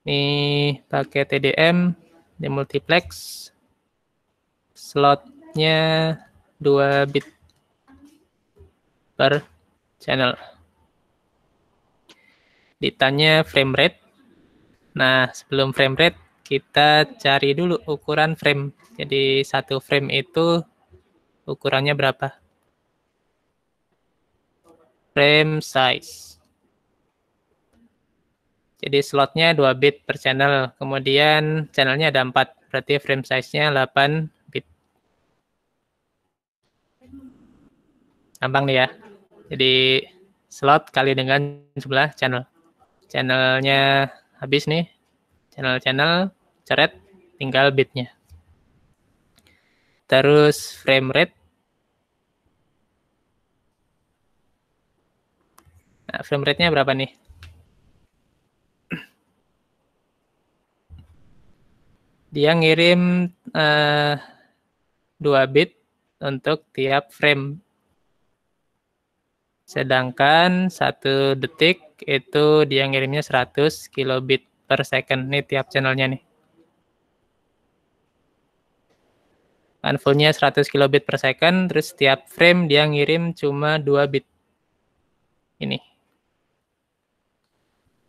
S1: Ini pakai TDM, multiplex slotnya 2 bit per channel. Ditanya frame rate. Nah, sebelum frame rate, kita cari dulu ukuran frame. Jadi, satu frame itu ukurannya berapa? Frame size. Jadi, slotnya 2 bit per channel. Kemudian, channelnya ada 4. Berarti frame size-nya 8 gampang nih ya jadi slot kali dengan sebelah channel channelnya habis nih channel-channel ceret tinggal bitnya terus frame rate Nah, frame rate-nya berapa nih? Dia ngirim uh, 2 bit untuk tiap frame. Sedangkan satu detik itu dia ngirimnya 100 kilobit per second nih tiap channelnya nih. Kan fullnya 100 kilobit per second, terus setiap frame dia ngirim cuma 2 bit. Ini.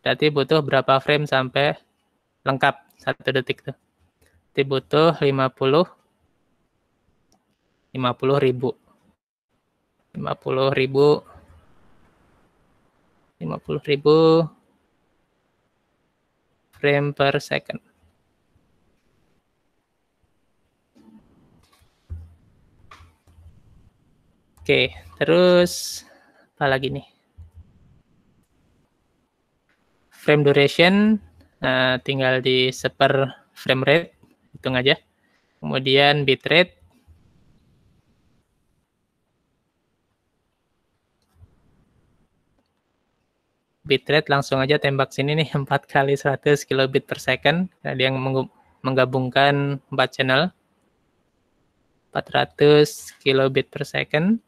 S1: Berarti butuh berapa frame sampai lengkap satu detik tuh. Berarti butuh 50 50 ribu 50 ribu 50.000 frame per second. Oke, terus apa lagi nih? Frame duration uh, tinggal di seper frame rate, hitung aja. Kemudian bitrate bitrate langsung aja tembak sini nih 4 kali 100 kilobit per second. Ada yang menggabungkan 4 channel. 400 kilobit per second.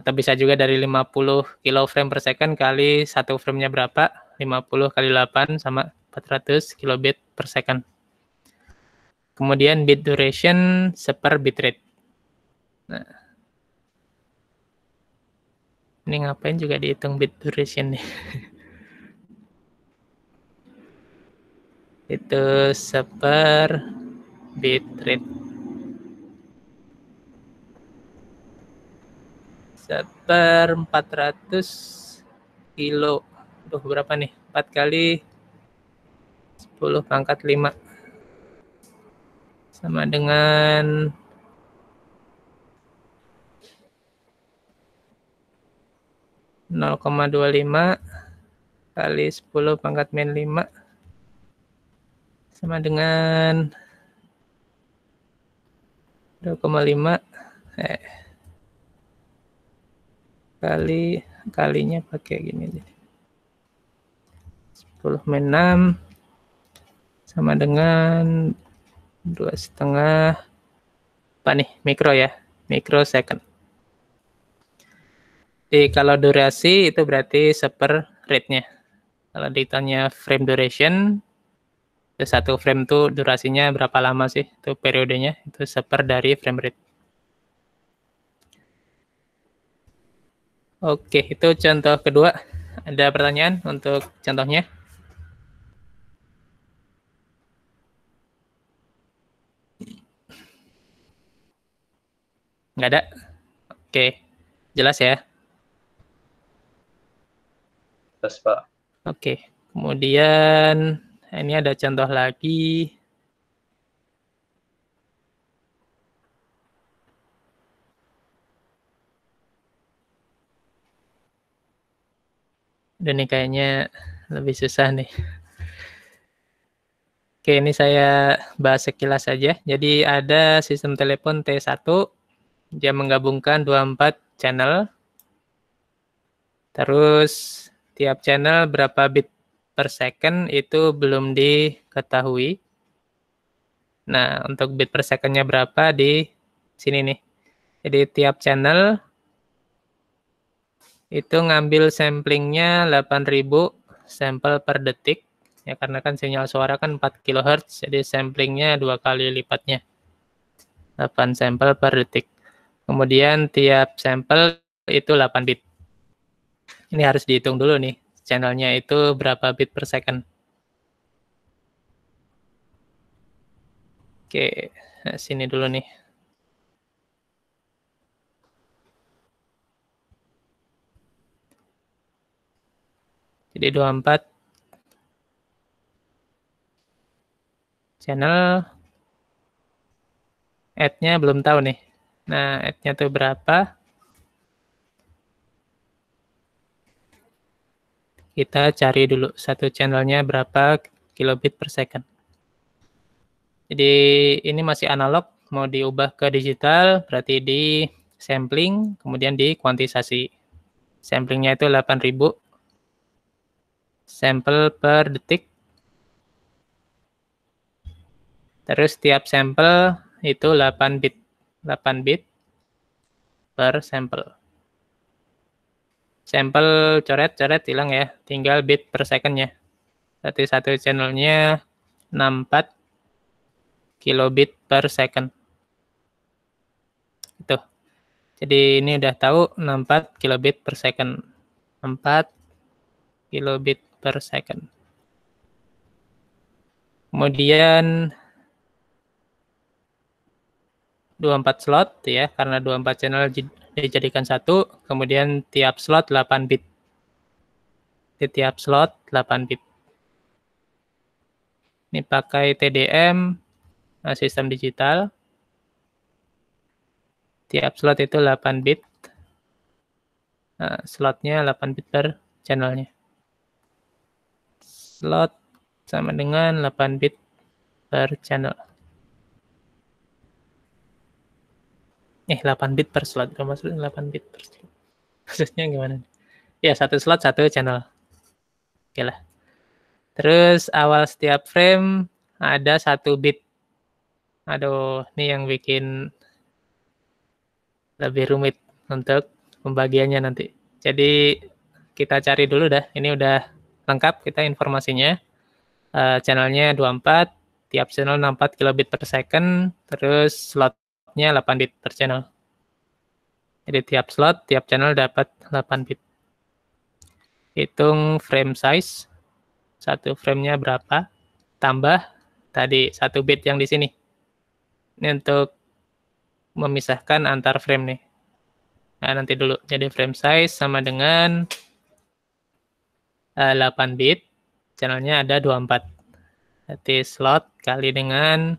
S1: Atau bisa juga dari 50 kilo frame per second kali satu framenya berapa. 50 kali 8 sama 400 kilobit per second. Kemudian bit duration seper bitrate. Nah, ini ngapain juga dihitung bit duration nih itu seper bit rate seper 400 kilo Duh, berapa nih 4 kali 10 pangkat 5 sama dengan 0,25 kali 10 pangkat min 5 sama dengan 2,5 eh kali kalinya pakai gini jadi 10 min 6 sama dengan dua setengah apa nih mikro ya mikro second jadi kalau durasi itu berarti seper rate-nya. Kalau ditanya frame duration, ya satu frame itu durasinya berapa lama sih? Itu periodenya, itu seper dari frame rate. Oke, itu contoh kedua. Ada pertanyaan untuk contohnya? Nggak ada? Oke, jelas ya atas, Pak. Oke. Kemudian eh, ini ada contoh lagi. Dan ini kayaknya lebih susah nih. Oke, ini saya bahas sekilas saja. Jadi ada sistem telepon T1, dia menggabungkan 24 channel. Terus tiap channel berapa bit per second itu belum diketahui. Nah, untuk bit per secondnya berapa di sini nih. Jadi tiap channel itu ngambil samplingnya 8000 sampel per detik. Ya, karena kan sinyal suara kan 4 kHz, jadi samplingnya dua kali lipatnya. 8 sampel per detik. Kemudian tiap sampel itu 8 bit ini harus dihitung dulu nih channelnya itu berapa bit per second. Oke, nah, sini dulu nih. Jadi 24 channel add nya belum tahu nih. Nah, add nya tuh berapa? kita cari dulu satu channelnya berapa kilobit per second. Jadi ini masih analog, mau diubah ke digital berarti di sampling, kemudian di kuantisasi. Samplingnya itu 8000 sampel per detik. Terus tiap sampel itu 8 bit, 8 bit per sampel sampel coret-coret hilang ya. Tinggal bit per second ya Berarti satu channelnya 64 kilobit per second. Itu. Jadi ini udah tahu 64 kilobit per second. 4 kilobit per second. Kemudian 24 slot ya karena 24 channel dijadikan satu, kemudian tiap slot 8 bit. Di tiap slot 8 bit. Ini pakai TDM, eh, sistem digital. Tiap slot itu 8 bit. Nah, slotnya 8 bit per channelnya. Slot sama dengan 8 bit per channel. eh 8 bit per slot kalau maksudnya 8 bit per slot maksudnya gimana ya satu slot satu channel oke lah terus awal setiap frame ada satu bit aduh ini yang bikin lebih rumit untuk pembagiannya nanti jadi kita cari dulu dah ini udah lengkap kita informasinya uh, channelnya 24 tiap channel 64 kilobit per second terus slot slotnya 8 bit per channel. Jadi tiap slot, tiap channel dapat 8 bit. Hitung frame size, satu framenya berapa, tambah tadi satu bit yang di sini. Ini untuk memisahkan antar frame nih. Nah, nanti dulu. Jadi frame size sama dengan eh, delapan 8 bit. Channelnya ada 24. Berarti slot kali dengan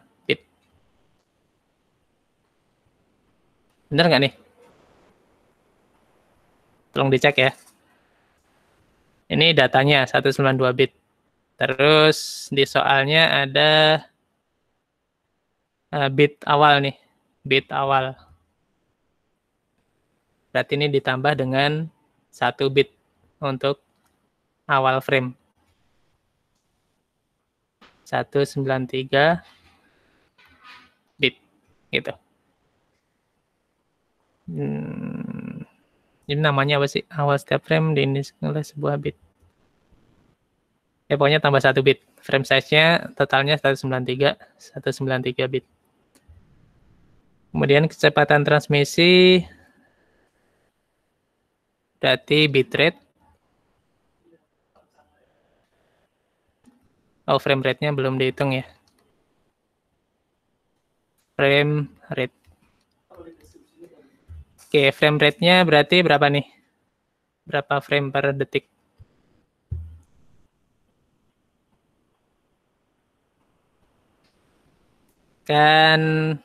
S1: Bener nggak nih? Tolong dicek ya. Ini datanya 192 bit. Terus di soalnya ada eh, bit awal nih, bit awal. Berarti ini ditambah dengan satu bit untuk awal frame. 193 bit gitu. Hmm. Ini namanya apa sih? Awal setiap frame di ini oleh sebuah bit. Ya pokoknya tambah satu bit. Frame size-nya totalnya 193, 193 bit. Kemudian kecepatan transmisi berarti bitrate. Oh, frame rate-nya belum dihitung ya. Frame rate. Oke, frame rate-nya berarti berapa nih? Berapa frame per detik? Kan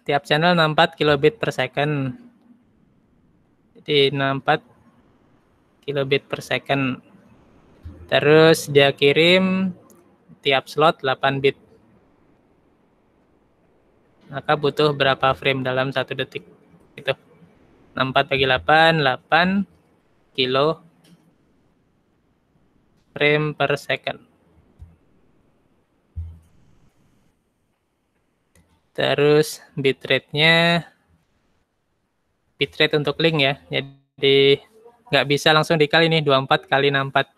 S1: tiap channel 64 kilobit per second. Jadi 64 kilobit per second. Terus dia kirim tiap slot 8 bit. Maka butuh berapa frame dalam satu detik? Gitu. 64 bagi 8, 8 kilo frame per second. Terus bitrate-nya, bitrate untuk link ya, jadi nggak bisa langsung dikali nih 24 kali 64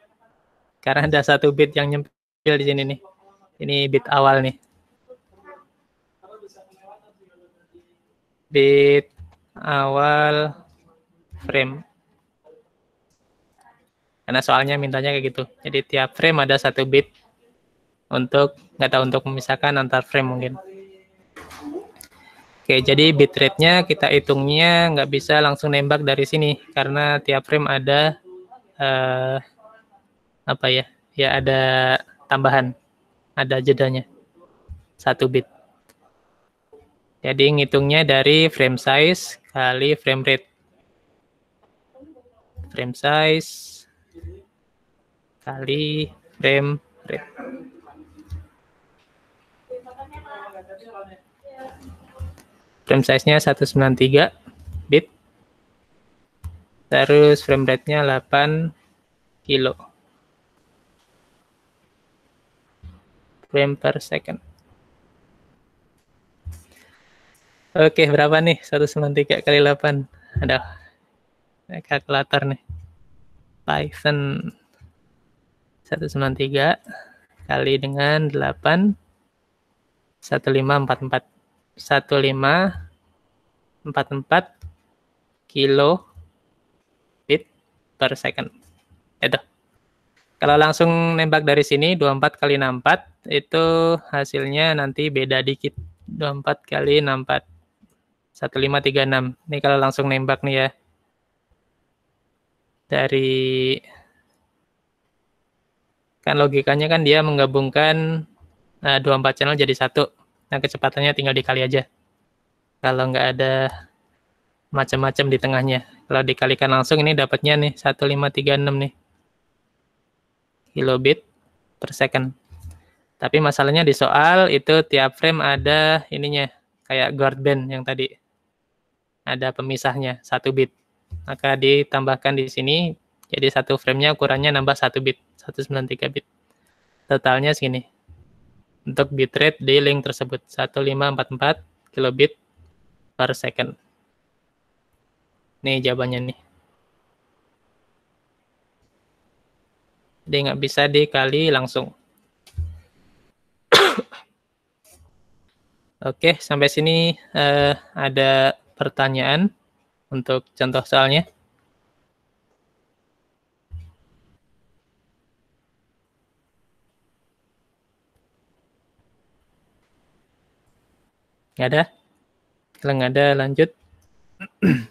S1: karena ada satu bit yang nyempil di sini nih ini bit awal nih bit awal frame. Karena soalnya mintanya kayak gitu. Jadi tiap frame ada satu bit untuk nggak tahu untuk memisahkan antar frame mungkin. Oke, jadi bitrate-nya kita hitungnya nggak bisa langsung nembak dari sini karena tiap frame ada uh, apa ya? Ya ada tambahan, ada jedanya satu bit. Jadi ngitungnya dari frame size kali frame rate. Frame size kali frame rate. Frame size-nya 193 bit. Terus frame rate-nya 8 kilo. Frame per second. Oke, berapa nih? 193 kali 8. Ada kalkulator nih. Python 193 kali dengan 8 1544 1544 kilo bit per second. Itu. Kalau langsung nembak dari sini 24 kali 64 itu hasilnya nanti beda dikit. 24 kali 64 1536. Ini kalau langsung nembak nih ya. Dari kan logikanya kan dia menggabungkan uh, eh, 24 channel jadi satu. Nah, kecepatannya tinggal dikali aja. Kalau nggak ada macam-macam di tengahnya. Kalau dikalikan langsung ini dapatnya nih 1536 nih. Kilobit per second. Tapi masalahnya di soal itu tiap frame ada ininya kayak guard band yang tadi ada pemisahnya satu bit. Maka ditambahkan di sini jadi satu framenya ukurannya nambah satu bit, 193 bit. Totalnya segini. Untuk bitrate di link tersebut 1544 kilobit per second. Nih jawabannya nih. dia nggak bisa dikali langsung. Oke, sampai sini uh, ada pertanyaan untuk contoh soalnya? Nggak ada? Kalau nggak ada, lanjut.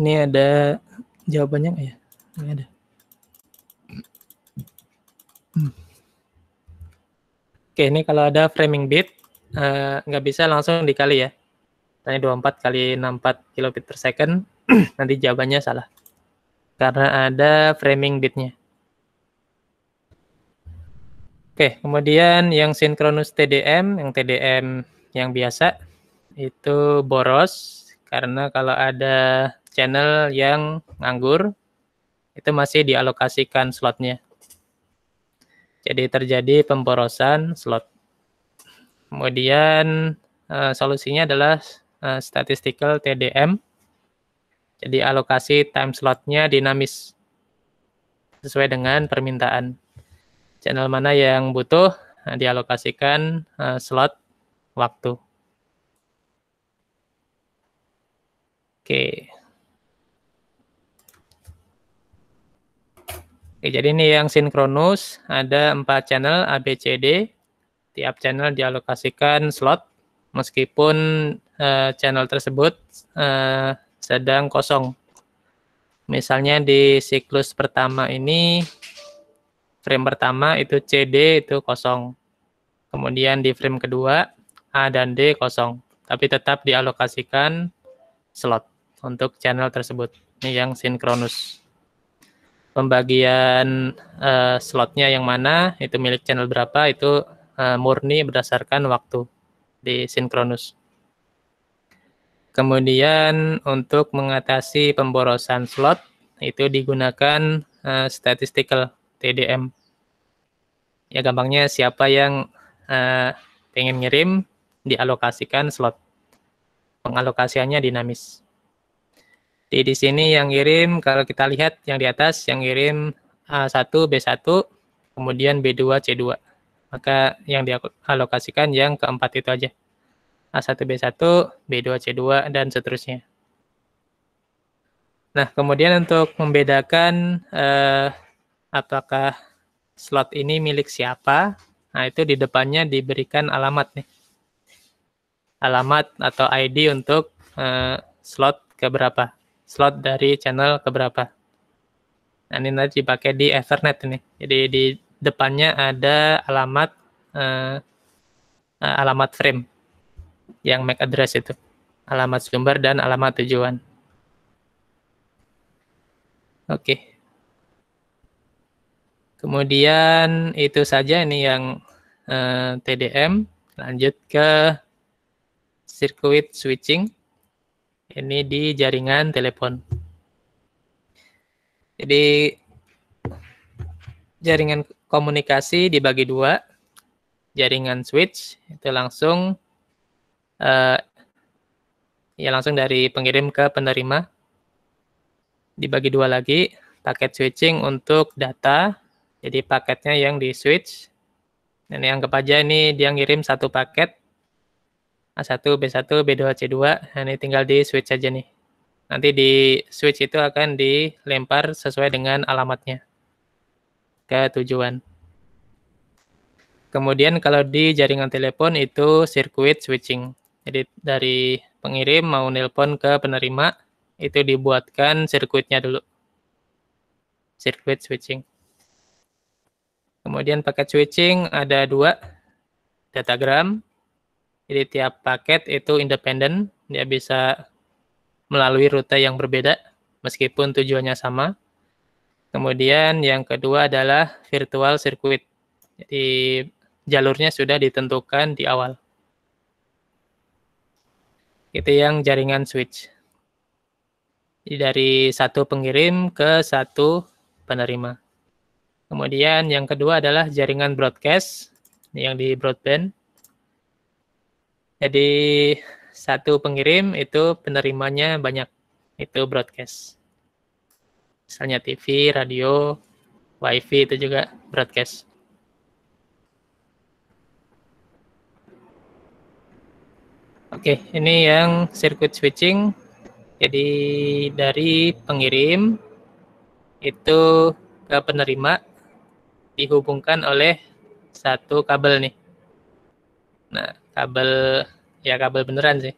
S1: Ini ada jawabannya nggak ya? Nggak ada. Oke, ini kalau ada framing bit, uh, eh, bisa langsung dikali ya tanya 24 kali 64 kilobit per second, nanti jawabannya salah. Karena ada framing bitnya. Oke, kemudian yang sinkronus TDM, yang TDM yang biasa itu boros karena kalau ada channel yang nganggur itu masih dialokasikan slotnya. Jadi terjadi pemborosan slot. Kemudian uh, solusinya adalah Eh, statistical TDM. Jadi alokasi time slotnya dinamis sesuai dengan permintaan. Channel mana yang butuh nah, dialokasikan eh, slot waktu. Oke. Oke, jadi ini yang sinkronus ada empat channel ABCD. Tiap channel dialokasikan slot meskipun uh, channel tersebut uh, sedang kosong. Misalnya di siklus pertama ini frame pertama itu CD itu kosong. Kemudian di frame kedua A dan D kosong, tapi tetap dialokasikan slot untuk channel tersebut. Ini yang sinkronus. Pembagian uh, slotnya yang mana, itu milik channel berapa, itu uh, murni berdasarkan waktu di sinkronus. Kemudian untuk mengatasi pemborosan slot itu digunakan uh, statistical TDM. Ya gampangnya siapa yang uh, pengen ngirim dialokasikan slot. Pengalokasiannya dinamis. Di, di sini yang ngirim kalau kita lihat yang di atas yang ngirim eh, A1 B1 kemudian B2 C2. Maka yang dialokasikan yang keempat itu aja. A1B1, B2C2, dan seterusnya. Nah, kemudian untuk membedakan eh, apakah slot ini milik siapa, nah itu di depannya diberikan alamat nih. Alamat atau ID untuk eh, slot keberapa, slot dari channel keberapa. Nah, ini nanti dipakai di Ethernet nih, Jadi di depannya ada alamat eh, eh alamat frame yang MAC address itu alamat sumber dan alamat tujuan. Oke. Kemudian itu saja ini yang eh, TDM. Lanjut ke circuit switching. Ini di jaringan telepon. Jadi jaringan komunikasi dibagi dua. Jaringan switch itu langsung uh, ya langsung dari pengirim ke penerima. Dibagi dua lagi, paket switching untuk data, jadi paketnya yang di switch. Dan anggap aja ini dia ngirim satu paket, A1, B1, B2, C2, nah, ini tinggal di switch aja nih. Nanti di switch itu akan dilempar sesuai dengan alamatnya ke tujuan. Kemudian kalau di jaringan telepon itu circuit switching. Jadi dari pengirim mau nelpon ke penerima itu dibuatkan sirkuitnya dulu. Sirkuit switching. Kemudian paket switching ada dua datagram. Jadi tiap paket itu independen, dia bisa melalui rute yang berbeda meskipun tujuannya sama. Kemudian yang kedua adalah virtual circuit. Jadi jalurnya sudah ditentukan di awal itu yang jaringan switch. Jadi dari satu pengirim ke satu penerima. Kemudian yang kedua adalah jaringan broadcast yang di broadband. Jadi satu pengirim itu penerimanya banyak, itu broadcast. Misalnya TV, radio, wifi itu juga broadcast. Oke, ini yang circuit switching. Jadi dari pengirim itu ke penerima dihubungkan oleh satu kabel nih. Nah, kabel ya kabel beneran sih.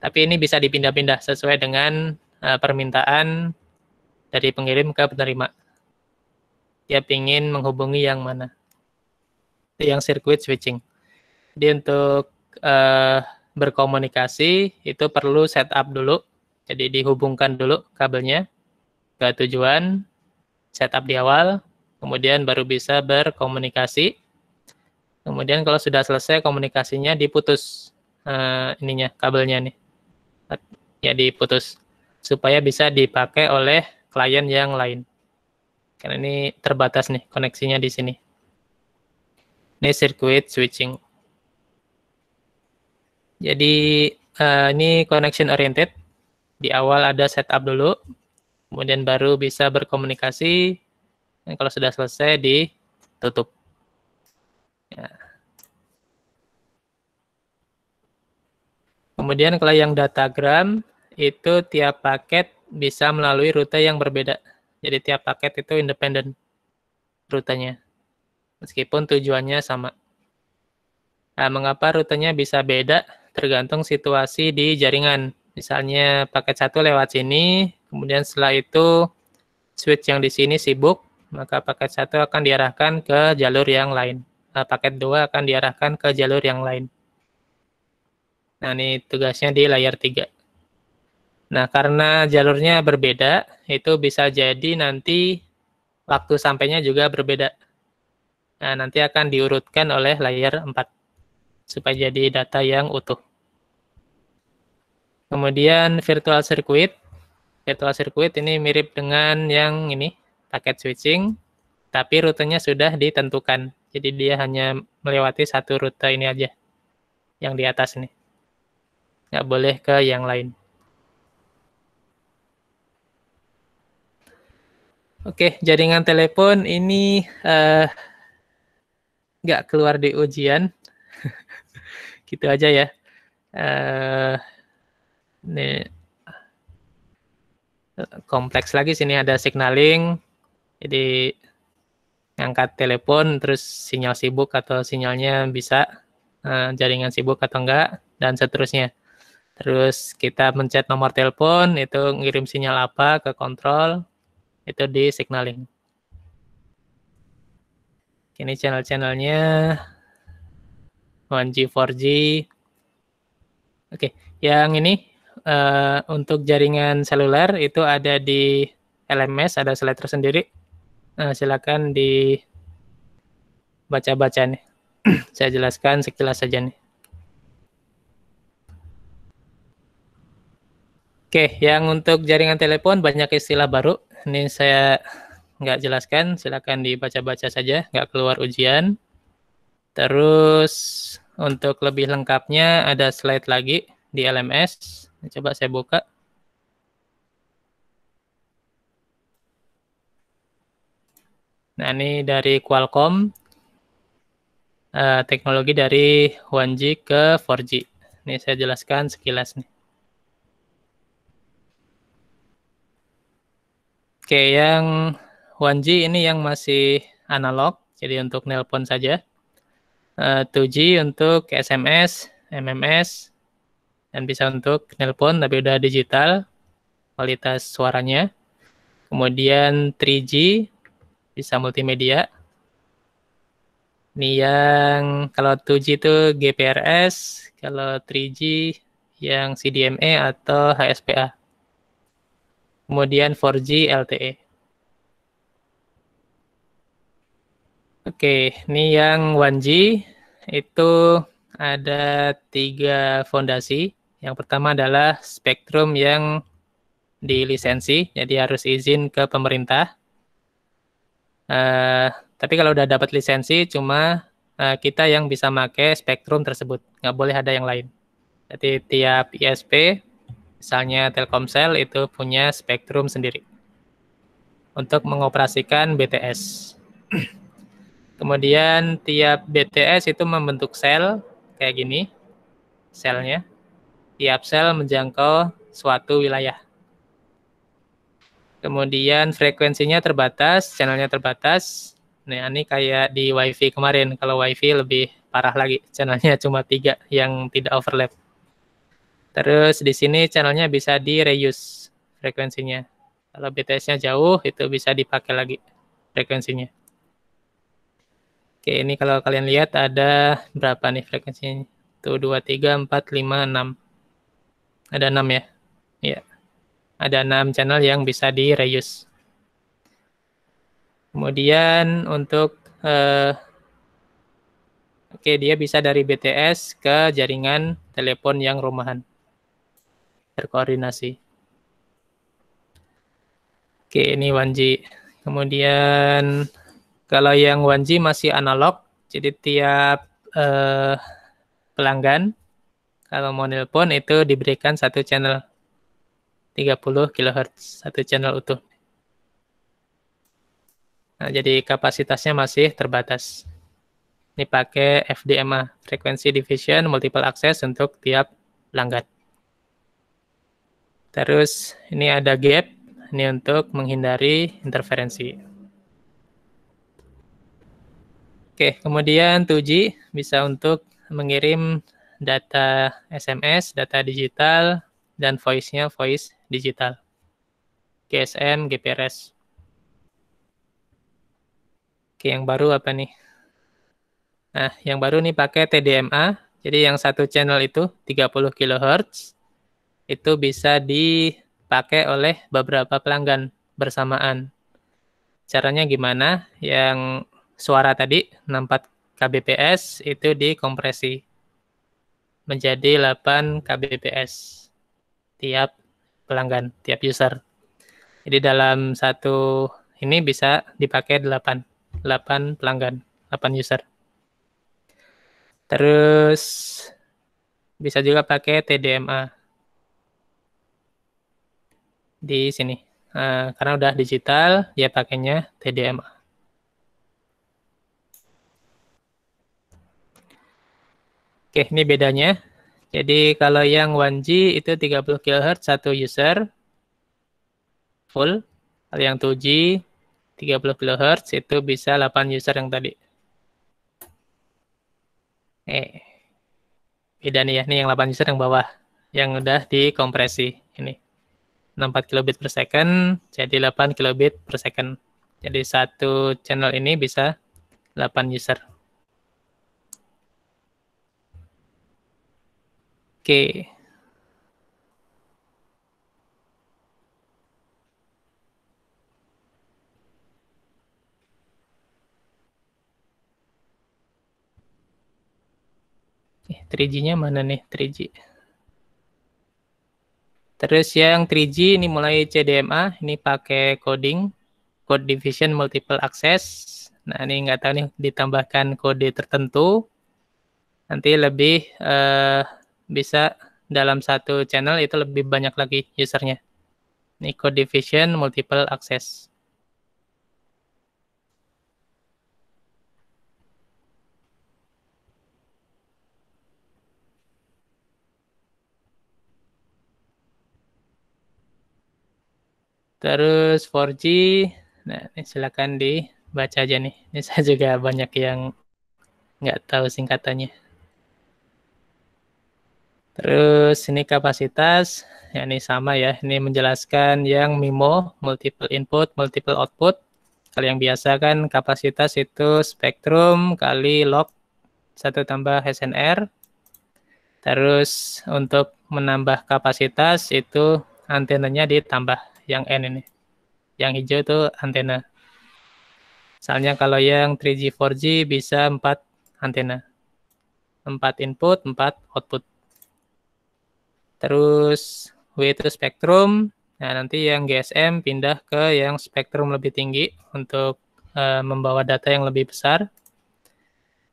S1: Tapi ini bisa dipindah-pindah sesuai dengan uh, permintaan dari pengirim ke penerima. Dia ingin menghubungi yang mana. Itu yang circuit switching. Jadi untuk uh, berkomunikasi itu perlu setup dulu. Jadi dihubungkan dulu kabelnya ke tujuan, setup di awal, kemudian baru bisa berkomunikasi. Kemudian kalau sudah selesai komunikasinya diputus uh, ininya kabelnya nih. Ya diputus supaya bisa dipakai oleh klien yang lain. Karena ini terbatas nih koneksinya di sini. Ini circuit switching. Jadi uh, ini connection oriented. Di awal ada setup dulu, kemudian baru bisa berkomunikasi. Dan kalau sudah selesai ditutup. Ya. Kemudian kalau yang datagram itu tiap paket bisa melalui rute yang berbeda. Jadi tiap paket itu independen rutenya. Meskipun tujuannya sama. Nah, mengapa rutenya bisa beda? tergantung situasi di jaringan. Misalnya paket satu lewat sini, kemudian setelah itu switch yang di sini sibuk, maka paket satu akan diarahkan ke jalur yang lain. Nah, paket dua akan diarahkan ke jalur yang lain. Nah, ini tugasnya di layar 3. Nah, karena jalurnya berbeda, itu bisa jadi nanti waktu sampainya juga berbeda. Nah, nanti akan diurutkan oleh layar 4 supaya jadi data yang utuh. Kemudian virtual circuit. Virtual circuit ini mirip dengan yang ini, paket switching, tapi rutenya sudah ditentukan. Jadi dia hanya melewati satu rute ini aja, yang di atas ini. Nggak boleh ke yang lain. Oke, jaringan telepon ini uh, nggak keluar di ujian, gitu aja ya. Uh, ini kompleks lagi sini ada signaling. Jadi ngangkat telepon terus sinyal sibuk atau sinyalnya bisa uh, jaringan sibuk atau enggak dan seterusnya. Terus kita mencet nomor telepon itu ngirim sinyal apa ke kontrol itu di signaling. Ini channel-channelnya 1G, 4G. Oke, yang ini uh, untuk jaringan seluler itu ada di LMS, ada slide sendiri. Uh, eh, silakan dibaca-baca nih. Saya jelaskan sekilas saja nih. Oke, yang untuk jaringan telepon banyak istilah baru. Ini saya nggak jelaskan, silakan dibaca-baca saja, nggak keluar ujian. Terus untuk lebih lengkapnya ada slide lagi di LMS. Coba saya buka. Nah, ini dari Qualcomm. Uh, teknologi dari 1G ke 4G. Ini saya jelaskan sekilas nih. Oke, yang 1G ini yang masih analog, jadi untuk nelpon saja. Eh, uh, 2G untuk SMS, MMS, dan bisa untuk nelpon tapi udah digital kualitas suaranya. Kemudian 3G bisa multimedia. Ini yang kalau 2G itu GPRS, kalau 3G yang CDMA atau HSPA. Kemudian 4G LTE. Oke, ini yang 1G itu ada tiga fondasi. Yang pertama adalah spektrum yang dilisensi, jadi harus izin ke pemerintah. Uh, tapi kalau udah dapat lisensi, cuma uh, kita yang bisa make spektrum tersebut, nggak boleh ada yang lain. Jadi tiap ISP, misalnya Telkomsel itu punya spektrum sendiri untuk mengoperasikan BTS. Kemudian tiap BTS itu membentuk sel kayak gini, selnya. Tiap sel menjangkau suatu wilayah. Kemudian frekuensinya terbatas, channelnya terbatas. Nah, ini kayak di WiFi kemarin. Kalau WiFi lebih parah lagi, channelnya cuma tiga yang tidak overlap. Terus di sini channelnya bisa di reuse frekuensinya. Kalau BTS-nya jauh, itu bisa dipakai lagi frekuensinya. Oke, ini kalau kalian lihat ada berapa nih frekuensinya? Tuh, 2, 3, 4, 5, 6. Ada 6 ya? Iya. Ada 6 channel yang bisa di-reuse. Kemudian untuk Uh, Oke, okay, dia bisa dari BTS ke jaringan telepon yang rumahan. Terkoordinasi. Oke, okay, ini g Kemudian kalau yang Wanji masih analog, jadi tiap eh, pelanggan kalau mau nelpon itu diberikan satu channel 30 kHz, satu channel utuh. Nah, jadi kapasitasnya masih terbatas. Ini pakai FDMA, Frequency Division Multiple Access untuk tiap pelanggan. Terus ini ada gap, ini untuk menghindari interferensi. Oke, kemudian 2G bisa untuk mengirim data SMS, data digital, dan voice-nya voice digital. GSM, GPRS. Oke, yang baru apa nih? Nah, yang baru nih pakai TDMA. Jadi yang satu channel itu 30 kHz itu bisa dipakai oleh beberapa pelanggan bersamaan. Caranya gimana? Yang suara tadi 64 kbps itu dikompresi menjadi 8 kbps tiap pelanggan, tiap user. Jadi dalam satu ini bisa dipakai 8, 8 pelanggan, 8 user. Terus bisa juga pakai TDMA di sini. Uh, karena udah digital, dia pakainya TDMA. Oke, ini bedanya. Jadi kalau yang 1G itu 30 kHz satu user full. Kalau yang 2G 30 kHz itu bisa 8 user yang tadi. Eh. Beda nih ya, ini yang 8 user yang bawah yang udah dikompresi ini. 64 kilobit per second jadi 8 kilobit per second. Jadi satu channel ini bisa 8 user. Oke. Eh, 3G-nya mana nih 3G? Terus ya, yang 3G ini mulai CDMA, ini pakai coding, code division multiple access. Nah ini nggak tahu nih ditambahkan kode tertentu, nanti lebih uh, bisa dalam satu channel itu lebih banyak lagi usernya. Ini code division multiple access. Terus 4G, nah ini silakan dibaca aja nih. Ini saya juga banyak yang nggak tahu singkatannya. Terus ini kapasitas, ya ini sama ya. Ini menjelaskan yang MIMO, multiple input, multiple output. Kalau yang biasa kan kapasitas itu spektrum kali log satu tambah SNR. Terus untuk menambah kapasitas itu antenanya ditambah yang N ini. Yang hijau itu antena. Misalnya kalau yang 3G, 4G bisa 4 antena. 4 input, 4 output. Terus W itu spektrum. Nah, nanti yang GSM pindah ke yang spektrum lebih tinggi untuk uh, membawa data yang lebih besar.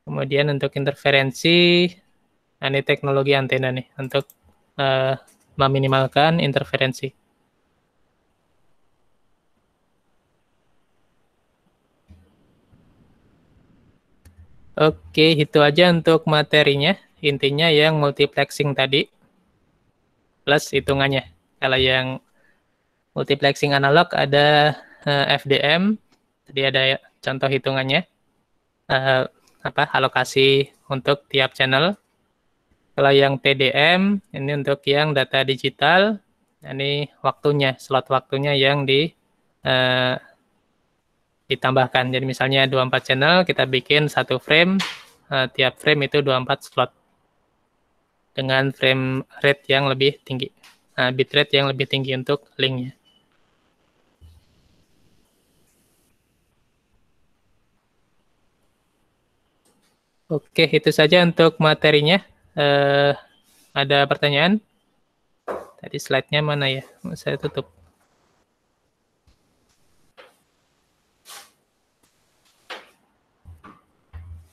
S1: Kemudian untuk interferensi, nah, ini teknologi antena nih untuk uh, meminimalkan interferensi. Oke, itu aja untuk materinya. Intinya yang multiplexing tadi plus hitungannya. Kalau yang multiplexing analog ada uh, eh, FDM, tadi ada contoh hitungannya. Uh, apa alokasi untuk tiap channel. Kalau yang TDM ini untuk yang data digital, ini waktunya, slot waktunya yang di uh, ditambahkan. Jadi misalnya 24 channel kita bikin satu frame, uh, tiap frame itu 24 slot dengan frame rate yang lebih tinggi, nah, bitrate yang lebih tinggi untuk linknya. Oke, itu saja untuk materinya. Uh, ada pertanyaan? Tadi slide-nya mana ya? Saya tutup.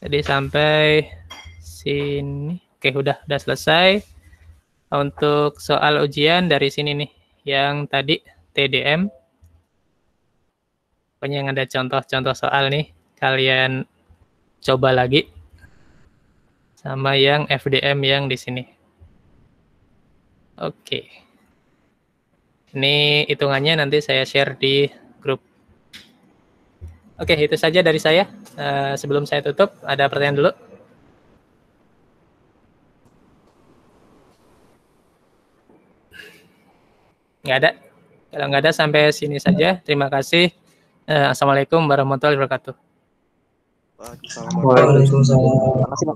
S1: Jadi sampai sini. Oke, udah udah selesai. Untuk soal ujian dari sini nih, yang tadi TDM. Pokoknya yang ada contoh-contoh soal nih, kalian coba lagi. Sama yang FDM yang di sini. Oke. Ini hitungannya nanti saya share di grup. Oke, itu saja dari saya. Eh, sebelum saya tutup, ada pertanyaan dulu. nggak ada kalau nggak ada sampai sini saja terima kasih eh, assalamualaikum warahmatullahi wabarakatuh Waalaikumsalam.